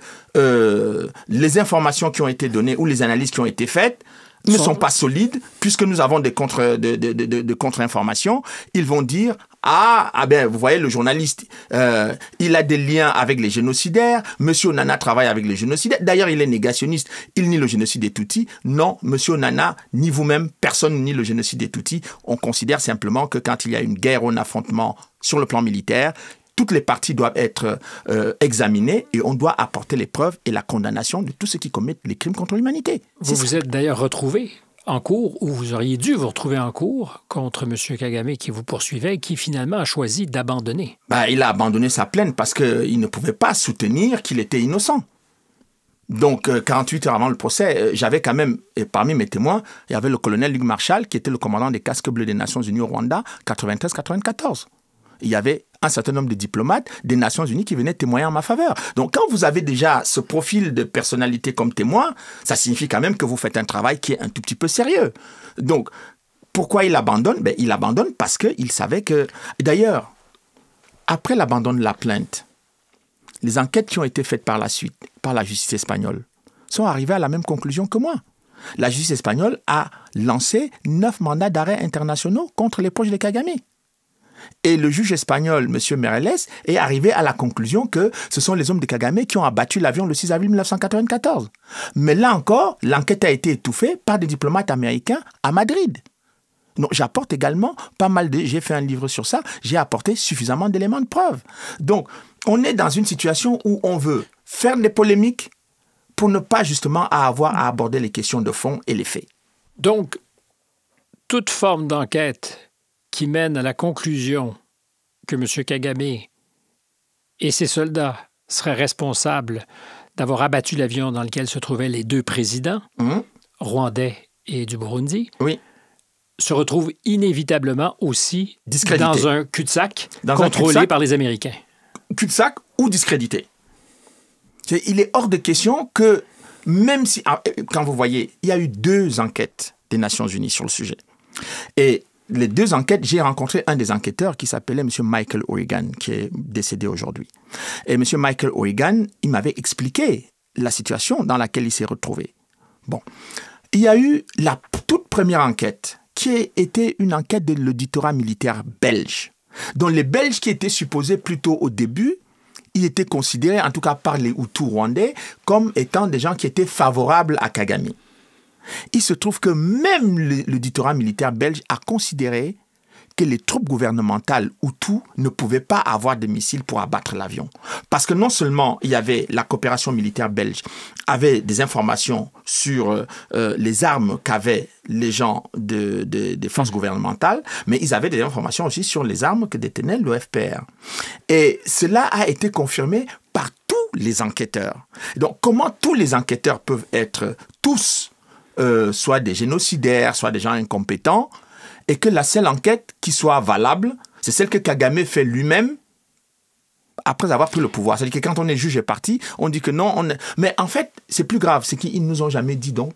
S1: les informations qui ont été données ou les analyses qui ont été faites ne sont pas solides, puisque nous avons des contre, de, contre-informations. Ils vont dire, ah, ah, ben, vous voyez, le journaliste, euh, il a des liens avec les génocidaires. Monsieur Nana travaille avec les génocidaires. D'ailleurs, il est négationniste. Il nie le génocide des Tutsis. Non, monsieur Nana, ni vous-même, personne nie le génocide des Tutsis. On considère simplement que quand il y a une guerre ou un affrontement sur le plan militaire, toutes les parties doivent être euh, examinées et on doit apporter les preuves et la condamnation de tous ceux qui commettent les crimes contre l'humanité.
S2: Vous vous êtes d'ailleurs retrouvé en cours ou vous auriez dû vous retrouver en cours contre M. Kagame qui vous poursuivait, qui finalement a choisi d'abandonner.
S1: Bah, il a abandonné sa plaine parce qu'il ne pouvait pas soutenir qu'il était innocent. Donc, 48 euh, heures avant le procès, euh, j'avais quand même, et parmi mes témoins, il y avait le colonel Luc Marshall, qui était le commandant des casques bleus des Nations Unies au Rwanda, 93-94. Il y avait un certain nombre de diplomates des Nations Unies qui venaient témoigner en ma faveur. Donc quand vous avez déjà ce profil de personnalité comme témoin, ça signifie quand même que vous faites un travail qui est un tout petit peu sérieux. Donc pourquoi il abandonne ben, Il abandonne parce qu'il savait que... D'ailleurs, après l'abandon de la plainte, les enquêtes qui ont été faites par la suite, par la justice espagnole, sont arrivées à la même conclusion que moi. La justice espagnole a lancé neuf mandats d'arrêt internationaux contre les proches de Kagame. Et le juge espagnol, M. Mereles, est arrivé à la conclusion que ce sont les hommes de Kagame qui ont abattu l'avion le 6 avril 1994. Mais là encore, l'enquête a été étouffée par des diplomates américains à Madrid. Donc j'apporte également pas mal de... J'ai fait un livre sur ça, j'ai apporté suffisamment d'éléments de preuve. Donc on est dans une situation où on veut faire des polémiques pour ne pas justement avoir à aborder
S2: les questions de fond et les faits. Donc, toute forme d'enquête qui mène à la conclusion que M. Kagame et ses soldats seraient responsables d'avoir abattu l'avion dans lequel se trouvaient les deux présidents, mhm. rwandais et du Burundi, oui. se retrouve inévitablement aussi dans un cul-de-sac contrôlé par les Américains. Cul-de-sac ou
S1: discrédité. il est hors de question que, même si, ah, quand vous voyez, il y a eu deux enquêtes des Nations Unies sur le sujet. Et les deux enquêtes, j'ai rencontré un des enquêteurs qui s'appelait M. Michael O'Regan, qui est décédé aujourd'hui. Et M. Michael O'Regan, il m'avait expliqué la situation dans laquelle il s'est retrouvé. Bon, il y a eu la toute première enquête, qui était une enquête de l'auditorat militaire belge, dont les Belges qui étaient supposés plutôt au début, ils étaient considérés, en tout cas par les Hutus rwandais, comme étant des gens qui étaient favorables à Kagame. Il se trouve que même l'auditorat militaire belge a considéré que les troupes gouvernementales ou tout ne pouvaient pas avoir de missiles pour abattre l'avion. Parce que non seulement il y avait la coopération militaire belge, avait des informations sur euh, euh, les armes qu'avaient les gens de, de, des forces gouvernementales, mais ils avaient des informations aussi sur les armes que détenait l'OFPR. Et cela a été confirmé par tous les enquêteurs. Donc comment tous les enquêteurs peuvent être tous euh, soit des génocidaires, soit des gens incompétents, et que la seule enquête qui soit valable, c'est celle que Kagame fait lui-même après avoir pris le pouvoir. C'est-à-dire que quand on est juge et parti, on dit que non, on mais en fait, c'est plus grave, c'est qu'ils nous ont jamais dit donc,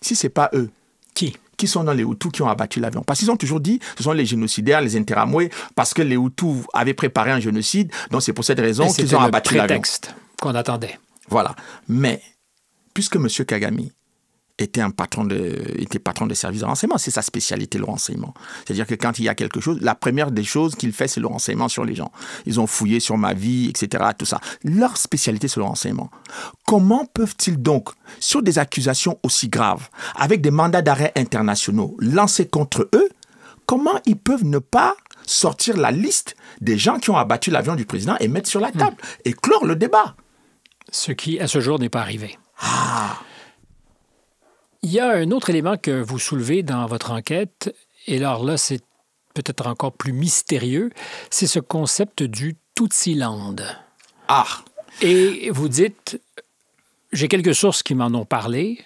S1: si ce n'est pas eux, qui qui sont dans les Hutus qui ont abattu l'avion. Parce qu'ils ont toujours dit, ce sont les génocidaires, les Interamoués, parce que les Hutus avaient préparé un génocide, donc c'est pour cette raison qu'ils ont abattu l'avion. qu'on attendait. Voilà. Mais, puisque M. Kagame était un patron de, était patron des services de renseignement. C'est sa spécialité, le renseignement. C'est-à-dire que quand il y a quelque chose, la première des choses qu'il fait, c'est le renseignement sur les gens. Ils ont fouillé sur ma vie, etc., tout ça. Leur spécialité, c'est le renseignement. Comment peuvent-ils donc, sur des accusations aussi graves, avec des mandats d'arrêt internationaux lancés contre eux, comment ils peuvent ne pas sortir la liste des gens qui ont abattu l'avion du président et mettre sur la hmm. table et
S2: clore le débat? Ce qui, à ce jour, n'est pas arrivé. Ah! Il y a un autre élément que vous soulevez dans votre enquête, et alors là, c'est peut-être encore plus mystérieux, c'est ce concept du tout Ah! Et vous dites, j'ai quelques sources qui m'en ont parlé,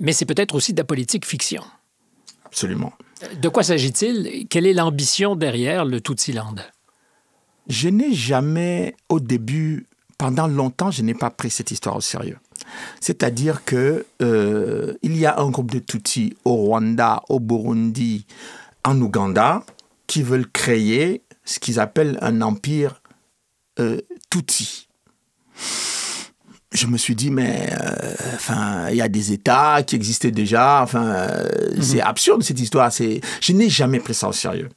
S2: mais c'est peut-être aussi de la politique fiction. Absolument. De quoi s'agit-il? Quelle est l'ambition derrière le tout
S1: Je n'ai jamais, au début, pendant longtemps, je n'ai pas pris cette histoire au sérieux. C'est-à-dire que euh, il y a un groupe de Tutsis au Rwanda, au Burundi, en Ouganda, qui veulent créer ce qu'ils appellent un empire euh, Tutsi. Je me suis dit, mais euh, enfin, il y a des États qui existaient déjà. Enfin, euh, mhm. c'est absurde cette histoire. je n'ai jamais pris ça au sérieux.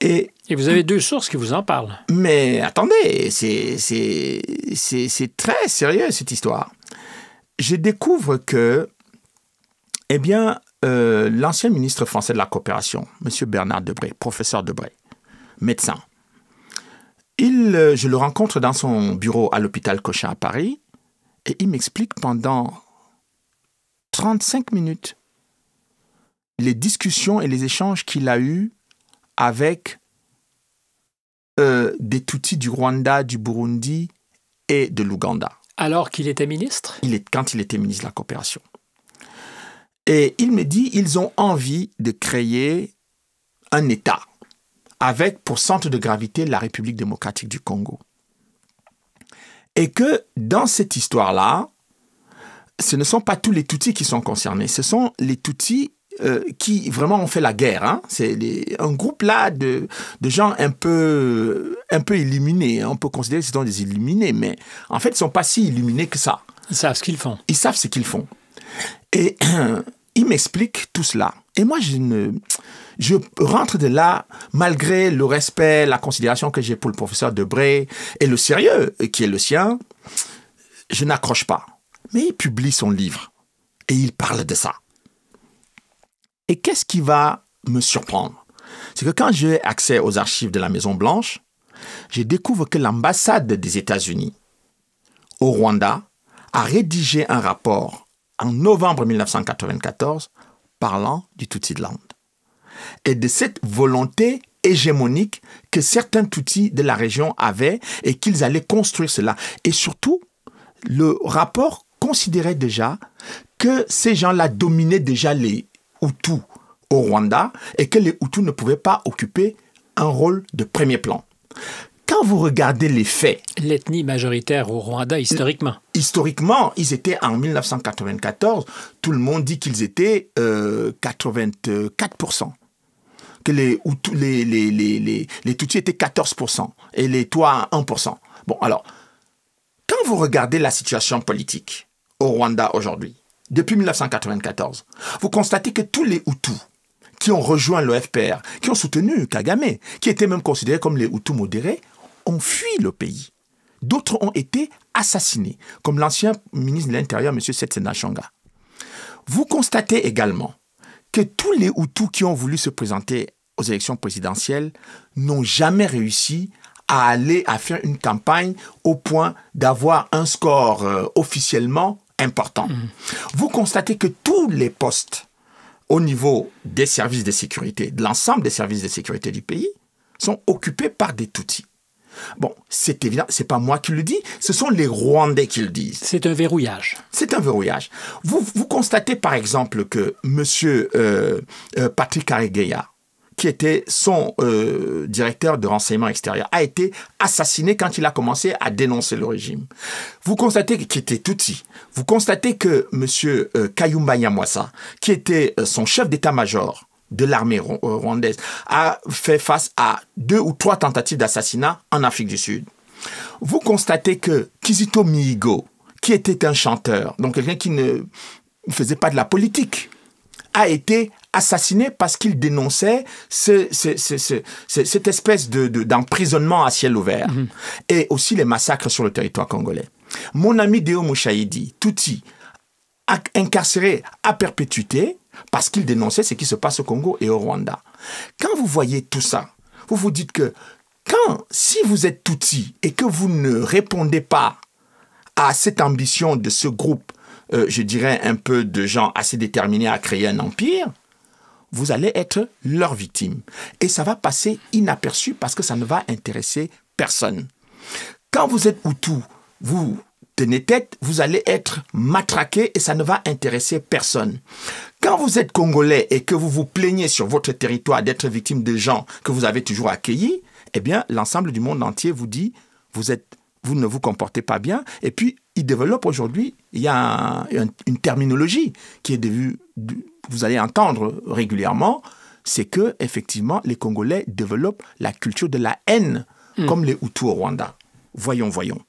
S2: Et, Et, vous avez deux sources qui vous en parlent.
S1: Mais attendez, c'est très sérieux cette histoire je découvre que, eh bien, euh, l'ancien ministre français de la coopération, M. Bernard Debré, professeur Debré, médecin, il, euh, je le rencontre dans son bureau à l'hôpital Cochin à Paris et il m'explique pendant 35 minutes les discussions et les échanges qu'il a eus avec euh, des Tutsis du Rwanda, du Burundi et de l'Ouganda. Alors
S2: qu'il était ministre
S1: Quand il était ministre de la Coopération. Et il me dit, ils ont envie de créer un État avec pour centre de gravité la République démocratique du Congo. Et que dans cette histoire-là, ce ne sont pas tous les Tutsis qui sont concernés, ce sont les Tutsis euh, qui vraiment ont fait la guerre. Hein. C'est un groupe là de, de, gens un peu, un peu illuminés. Hein. On peut considérer que ce sont des illuminés, mais en fait, ils ne sont pas si illuminés que ça. Ils savent ce qu'ils font. Ils savent ce qu'ils font. Et ils m'expliquent tout cela. Et moi, je, ne, je rentre de là, malgré le respect, la considération que j'ai pour le professeur Debré et le sérieux qui est le sien, je n'accroche pas. Mais il publie son livre et il parle de ça. Et qu'est-ce qui va me surprendre C'est que quand j'ai accès aux archives de la Maison Blanche, je découvre que l'ambassade des États-Unis au Rwanda a rédigé un rapport en novembre 1994 parlant du Tutsi-land et de cette volonté hégémonique que certains Tutsis de la région avaient et qu'ils allaient construire cela. Et surtout, le rapport considérait déjà que ces gens-là dominaient déjà les Hutus au Rwanda et que les Hutus ne pouvaient pas occuper un rôle de premier plan. Quand vous regardez les faits... L'ethnie majoritaire au Rwanda historiquement. Historiquement, ils étaient en 1994, tout le monde dit qu'ils étaient euh, 84% que les, Hutus, les, les, étaient 14% et les Toits 1%. Bon, alors, quand vous regardez la situation politique au Rwanda aujourd'hui, depuis 1994, vous constatez que tous les Hutus qui ont rejoint le qui ont soutenu Kagame, qui étaient même considérés comme les Hutus modérés, ont fui le pays. D'autres ont été assassinés, comme l'ancien ministre de l'Intérieur, M. Setsena Vous constatez également que tous les Hutus qui ont voulu se présenter aux élections présidentielles n'ont jamais réussi à aller à faire une campagne au point d'avoir un score euh, officiellement important. Vous constatez que tous les postes au niveau des services de sécurité, de l'ensemble des services de sécurité du pays, sont occupés par des toutis. Bon, c'est évident, c'est pas moi qui le dis, ce sont les Rwandais qui le disent. C'est un verrouillage. C'est un verrouillage. Vous, vous constatez par exemple que M. Euh, euh, Patrick qui était son euh, directeur de renseignement extérieur, a été assassiné quand il a commencé à dénoncer le régime. Vous constatez qu'il était touti. Vous constatez que M. Euh, Kayumba qui était euh, son chef d'état-major de l'armée euh, rwandaise, a fait face à deux ou trois tentatives d'assassinat en Afrique du Sud. Vous constatez que Kizito Mihigo, qui était un chanteur, donc quelqu'un qui ne faisait pas de la politique, a été assassiné parce qu'il dénonçait cette espèce d'emprisonnement de, d'emprisonnement à ciel ouvert mhm. et aussi les massacres sur le territoire congolais. Mon ami Deo Mouchaïdi, Tutsi, incarcéré à perpétuité parce qu'il dénonçait ce qui se passe au Congo et au Rwanda. Quand vous voyez tout ça, vous vous dites que quand, si vous êtes Tutsi et que vous ne répondez pas à cette ambition de ce groupe, euh, je dirais un peu de gens assez déterminés à créer un empire, vous allez être leur victime. Et ça va passer inaperçu parce que ça ne va intéresser personne. Quand vous êtes Hutu, vous tenez tête, vous allez être matraqué et ça ne va intéresser personne. Quand vous êtes Congolais et que vous vous plaignez sur votre territoire d'être victime de gens que vous avez toujours accueillis, eh bien, l'ensemble du monde entier vous dit, vous êtes vous ne vous comportez pas bien. Et puis, il développe aujourd'hui, il y a une terminologie qui est devenue vous allez entendre régulièrement, c'est que effectivement les Congolais développent la culture de la haine, mm. comme les Hutus au Rwanda. Voyons, voyons.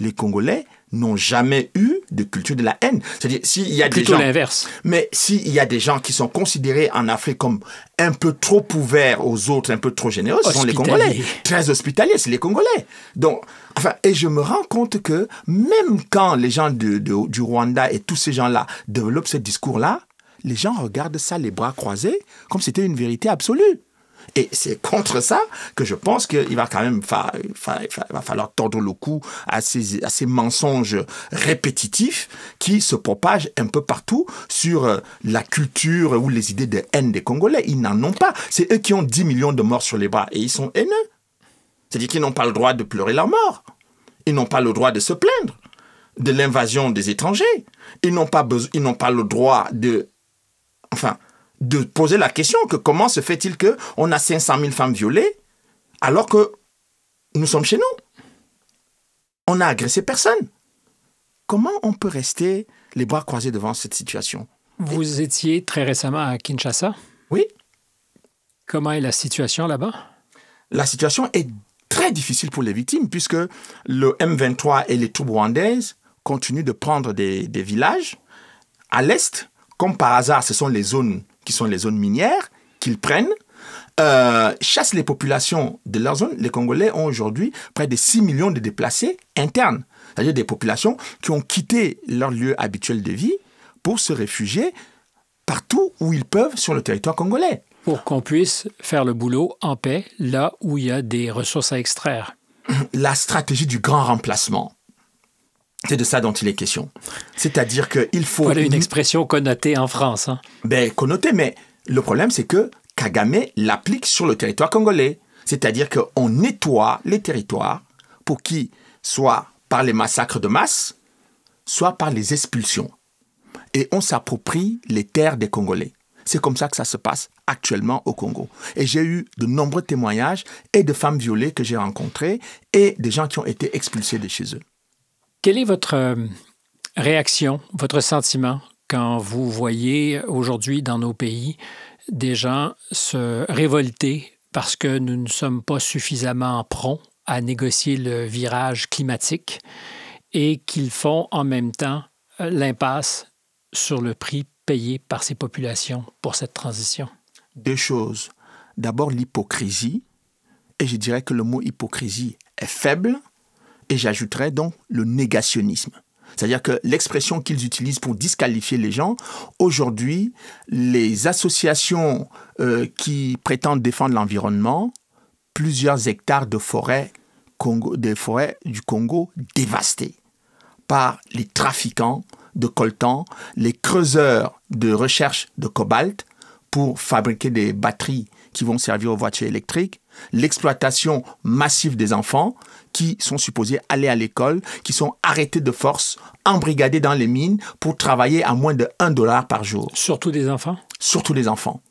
S1: Les Congolais n'ont jamais eu de culture de la haine. C'est-à-dire, s'il y a des gens, l'inverse. Mais s'il y a des gens qui sont considérés en Afrique comme un peu trop ouverts aux autres, un peu trop généreux, ce sont les Congolais. Très hospitaliers, c'est les Congolais. Donc, enfin, et je me rends compte que même quand les gens du Rwanda et tous ces gens-là développent ce discours-là, les gens regardent ça les bras croisés comme c'était une vérité absolue. Et c'est contre ça que je pense qu'il va quand même falloir tordre le cou à ces, mensonges répétitifs qui se propagent un peu partout sur euh, la culture ou les idées de haine des Congolais. Ils n'en ont pas. C'est eux qui ont 10 millions de morts sur les bras et ils sont haineux. C'est-à-dire qu'ils n'ont pas le droit de pleurer leur mort. Ils n'ont pas le droit de se plaindre de l'invasion des étrangers. Ils n'ont pas, ils pas le droit de enfin, de poser la question que comment se fait-il que on a 500 000 femmes violées alors que nous sommes chez nous On n'a agressé personne. Comment on peut rester les bras croisés devant cette situation
S2: Vous étiez très récemment à Kinshasa Oui. Comment est la situation là-bas La situation est très difficile pour les victimes puisque le M23
S1: et les troupes rwandaises continuent de prendre des villages à l'est comme par hasard, ce sont les zones qui sont les zones minières qu'ils prennent, euh, chassent les populations de leur zone. Les Congolais ont aujourd'hui près de 6 millions de déplacés internes, c'est-à-dire des populations qui ont quitté leur lieu habituel de vie pour se réfugier
S2: partout où ils peuvent sur le territoire congolais. Pour qu'on puisse faire le boulot en paix là où il y a des ressources à extraire. La stratégie du grand remplacement. C'est de ça dont il est question. C'est-à-dire qu'il faut... une expression connotée
S1: en France. Hein. Ben, connotée, mais le problème, c'est que Kagame l'applique sur le territoire congolais. C'est-à-dire qu'on nettoie les territoires pour qui, soit par les massacres de masse, soit par les expulsions. Et on s'approprie les terres des Congolais. C'est comme ça que ça se passe actuellement au Congo. Et j'ai eu de nombreux témoignages et de femmes violées que j'ai rencontrées et des gens qui ont été expulsés de chez eux.
S2: Quelle est votre euh, réaction, votre sentiment quand vous voyez aujourd'hui dans nos pays des gens se révolter parce que nous ne sommes pas suffisamment prompts à négocier le virage climatique et qu'ils font en même temps euh, l'impasse sur le prix payé par ces populations pour cette transition?
S1: Deux choses. D'abord l'hypocrisie, et je dirais que le mot hypocrisie est faible et j'ajouterais donc le négationnisme. C'est-à-dire que l'expression qu'ils utilisent pour disqualifier les gens, aujourd'hui, les associations euh, qui prétendent défendre l'environnement, plusieurs hectares de forêts, du Congo dévastés par les trafiquants de coltan, les creuseurs de recherche de cobalt pour fabriquer des batteries qui vont servir aux voitures électriques, l'exploitation massive des enfants qui sont supposés aller à l'école, qui sont arrêtés de force, embrigadés dans les mines pour travailler à moins de 1 dollar par jour. Surtout des enfants Surtout des enfants.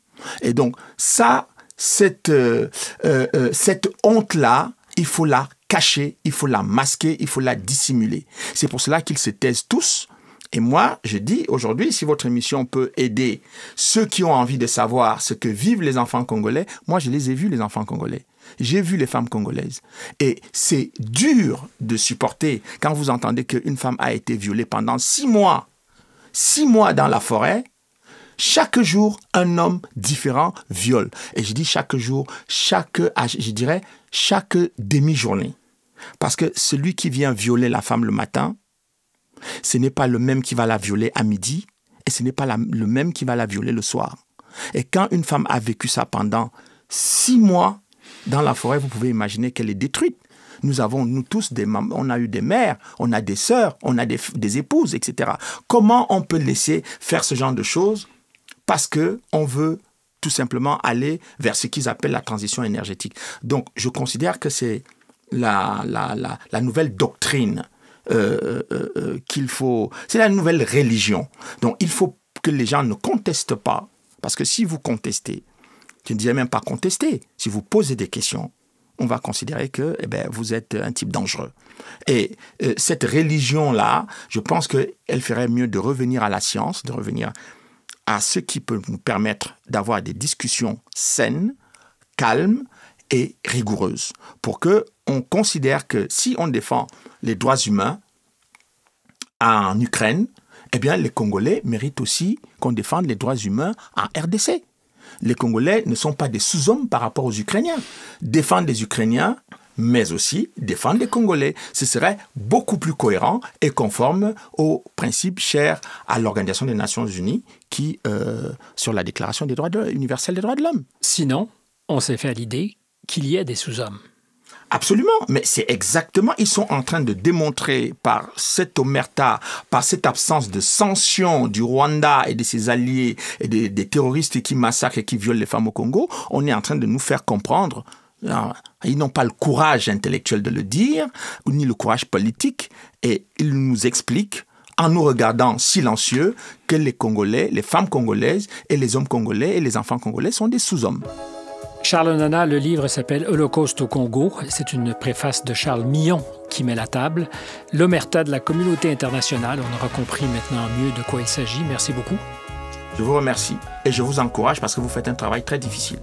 S1: Et donc, ça, cette, euh, euh, euh, cette honte-là, il faut la cacher, il faut la masquer, il faut la dissimuler. C'est pour cela qu'ils se taisent tous. Et moi, je dis aujourd'hui, si votre émission peut aider ceux qui ont envie de savoir ce que vivent les enfants congolais, moi, je les ai vus, les enfants congolais. J'ai vu les femmes congolaises. Et c'est dur de supporter quand vous entendez qu'une femme a été violée pendant six mois. Six mois dans la forêt. Chaque jour, un homme différent viole. Et je dis chaque jour, chaque, ah, je dirais, chaque demi-journée. Parce que celui qui vient violer la femme le matin, ce n'est pas le même qui va la violer à midi et ce n'est pas le même qui va la violer le soir. Et quand une femme a vécu ça pendant six mois, dans la forêt, vous pouvez imaginer qu'elle est détruite. Nous avons, nous tous, des on a eu des mères, on a des sœurs, on a des, épouses, etc. Comment on peut laisser faire ce genre de choses parce qu'on veut tout simplement aller vers ce qu'ils appellent la transition énergétique. Donc, je considère que c'est la, la, la, nouvelle doctrine euh, euh, euh, qu'il faut... C'est la nouvelle religion. Donc, il faut que les gens ne contestent pas, parce que si vous contestez, je ne disais même pas contester. Si vous posez des questions, on va considérer que eh ben, vous êtes un type dangereux. Et euh, cette religion-là, je pense qu'elle ferait mieux de revenir à la science, de revenir à ce qui peut nous permettre d'avoir des discussions saines, calmes et rigoureuses, pour que on considère que si on défend les droits humains en Ukraine, eh bien les Congolais méritent aussi qu'on défende les droits humains en RDC les Congolais ne sont pas des sous-hommes par rapport aux Ukrainiens. Défendre les Ukrainiens, mais aussi défendre les Congolais. Ce serait beaucoup plus cohérent et conforme aux principes chers à l'Organisation des Nations Unies qui,
S2: euh, sur la Déclaration des droits de, universelle des droits de l'homme. Sinon, on s'est fait à l'idée qu'il y ait des sous-hommes.
S1: Absolument, mais c'est exactement, ils sont en train de démontrer par cette omerta, par cette absence de sanction du Rwanda et de ses alliés et des, terroristes qui massacrent et qui violent les femmes au Congo, on est en train de nous faire comprendre hein, ils n'ont pas le courage intellectuel de le dire, ni le courage politique, et ils nous expliquent, en nous regardant silencieux, que les Congolais, les femmes
S2: congolaises et les hommes congolais et les enfants congolais sont des sous-hommes. Charles Onana, le livre s'appelle Holocauste au Congo. C'est une préface de Charles Millon qui met la table. L'omerta de la communauté internationale, on aura compris maintenant mieux de quoi il s'agit. Merci beaucoup.
S1: Je vous remercie et je vous encourage parce que vous faites un travail très difficile.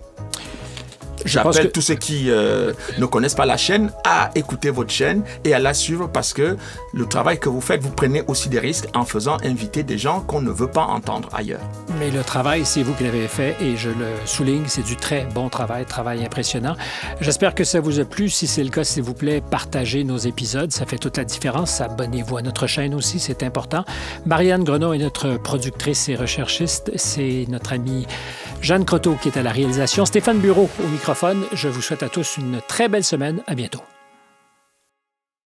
S1: J'appelle tous ceux qui euh, ne connaissent pas la chaîne à écouter votre chaîne et à la suivre parce que le travail que vous faites, vous prenez aussi des risques en faisant inviter des gens qu'on ne veut pas entendre ailleurs.
S2: Mais le travail, c'est vous qui l'avez fait et je le souligne, c'est du très bon travail, travail impressionnant. J'espère que ça vous a plu. Si c'est le cas, s'il vous plaît, partagez nos épisodes. Ça fait toute la différence. Abonnez-vous à notre chaîne aussi, c'est important. Marianne Grenon est notre productrice et recherchiste. C'est notre amie Jeanne Croteau qui est à la réalisation, Stéphane Bureau au microphone. Je vous souhaite à tous une très belle semaine. À bientôt.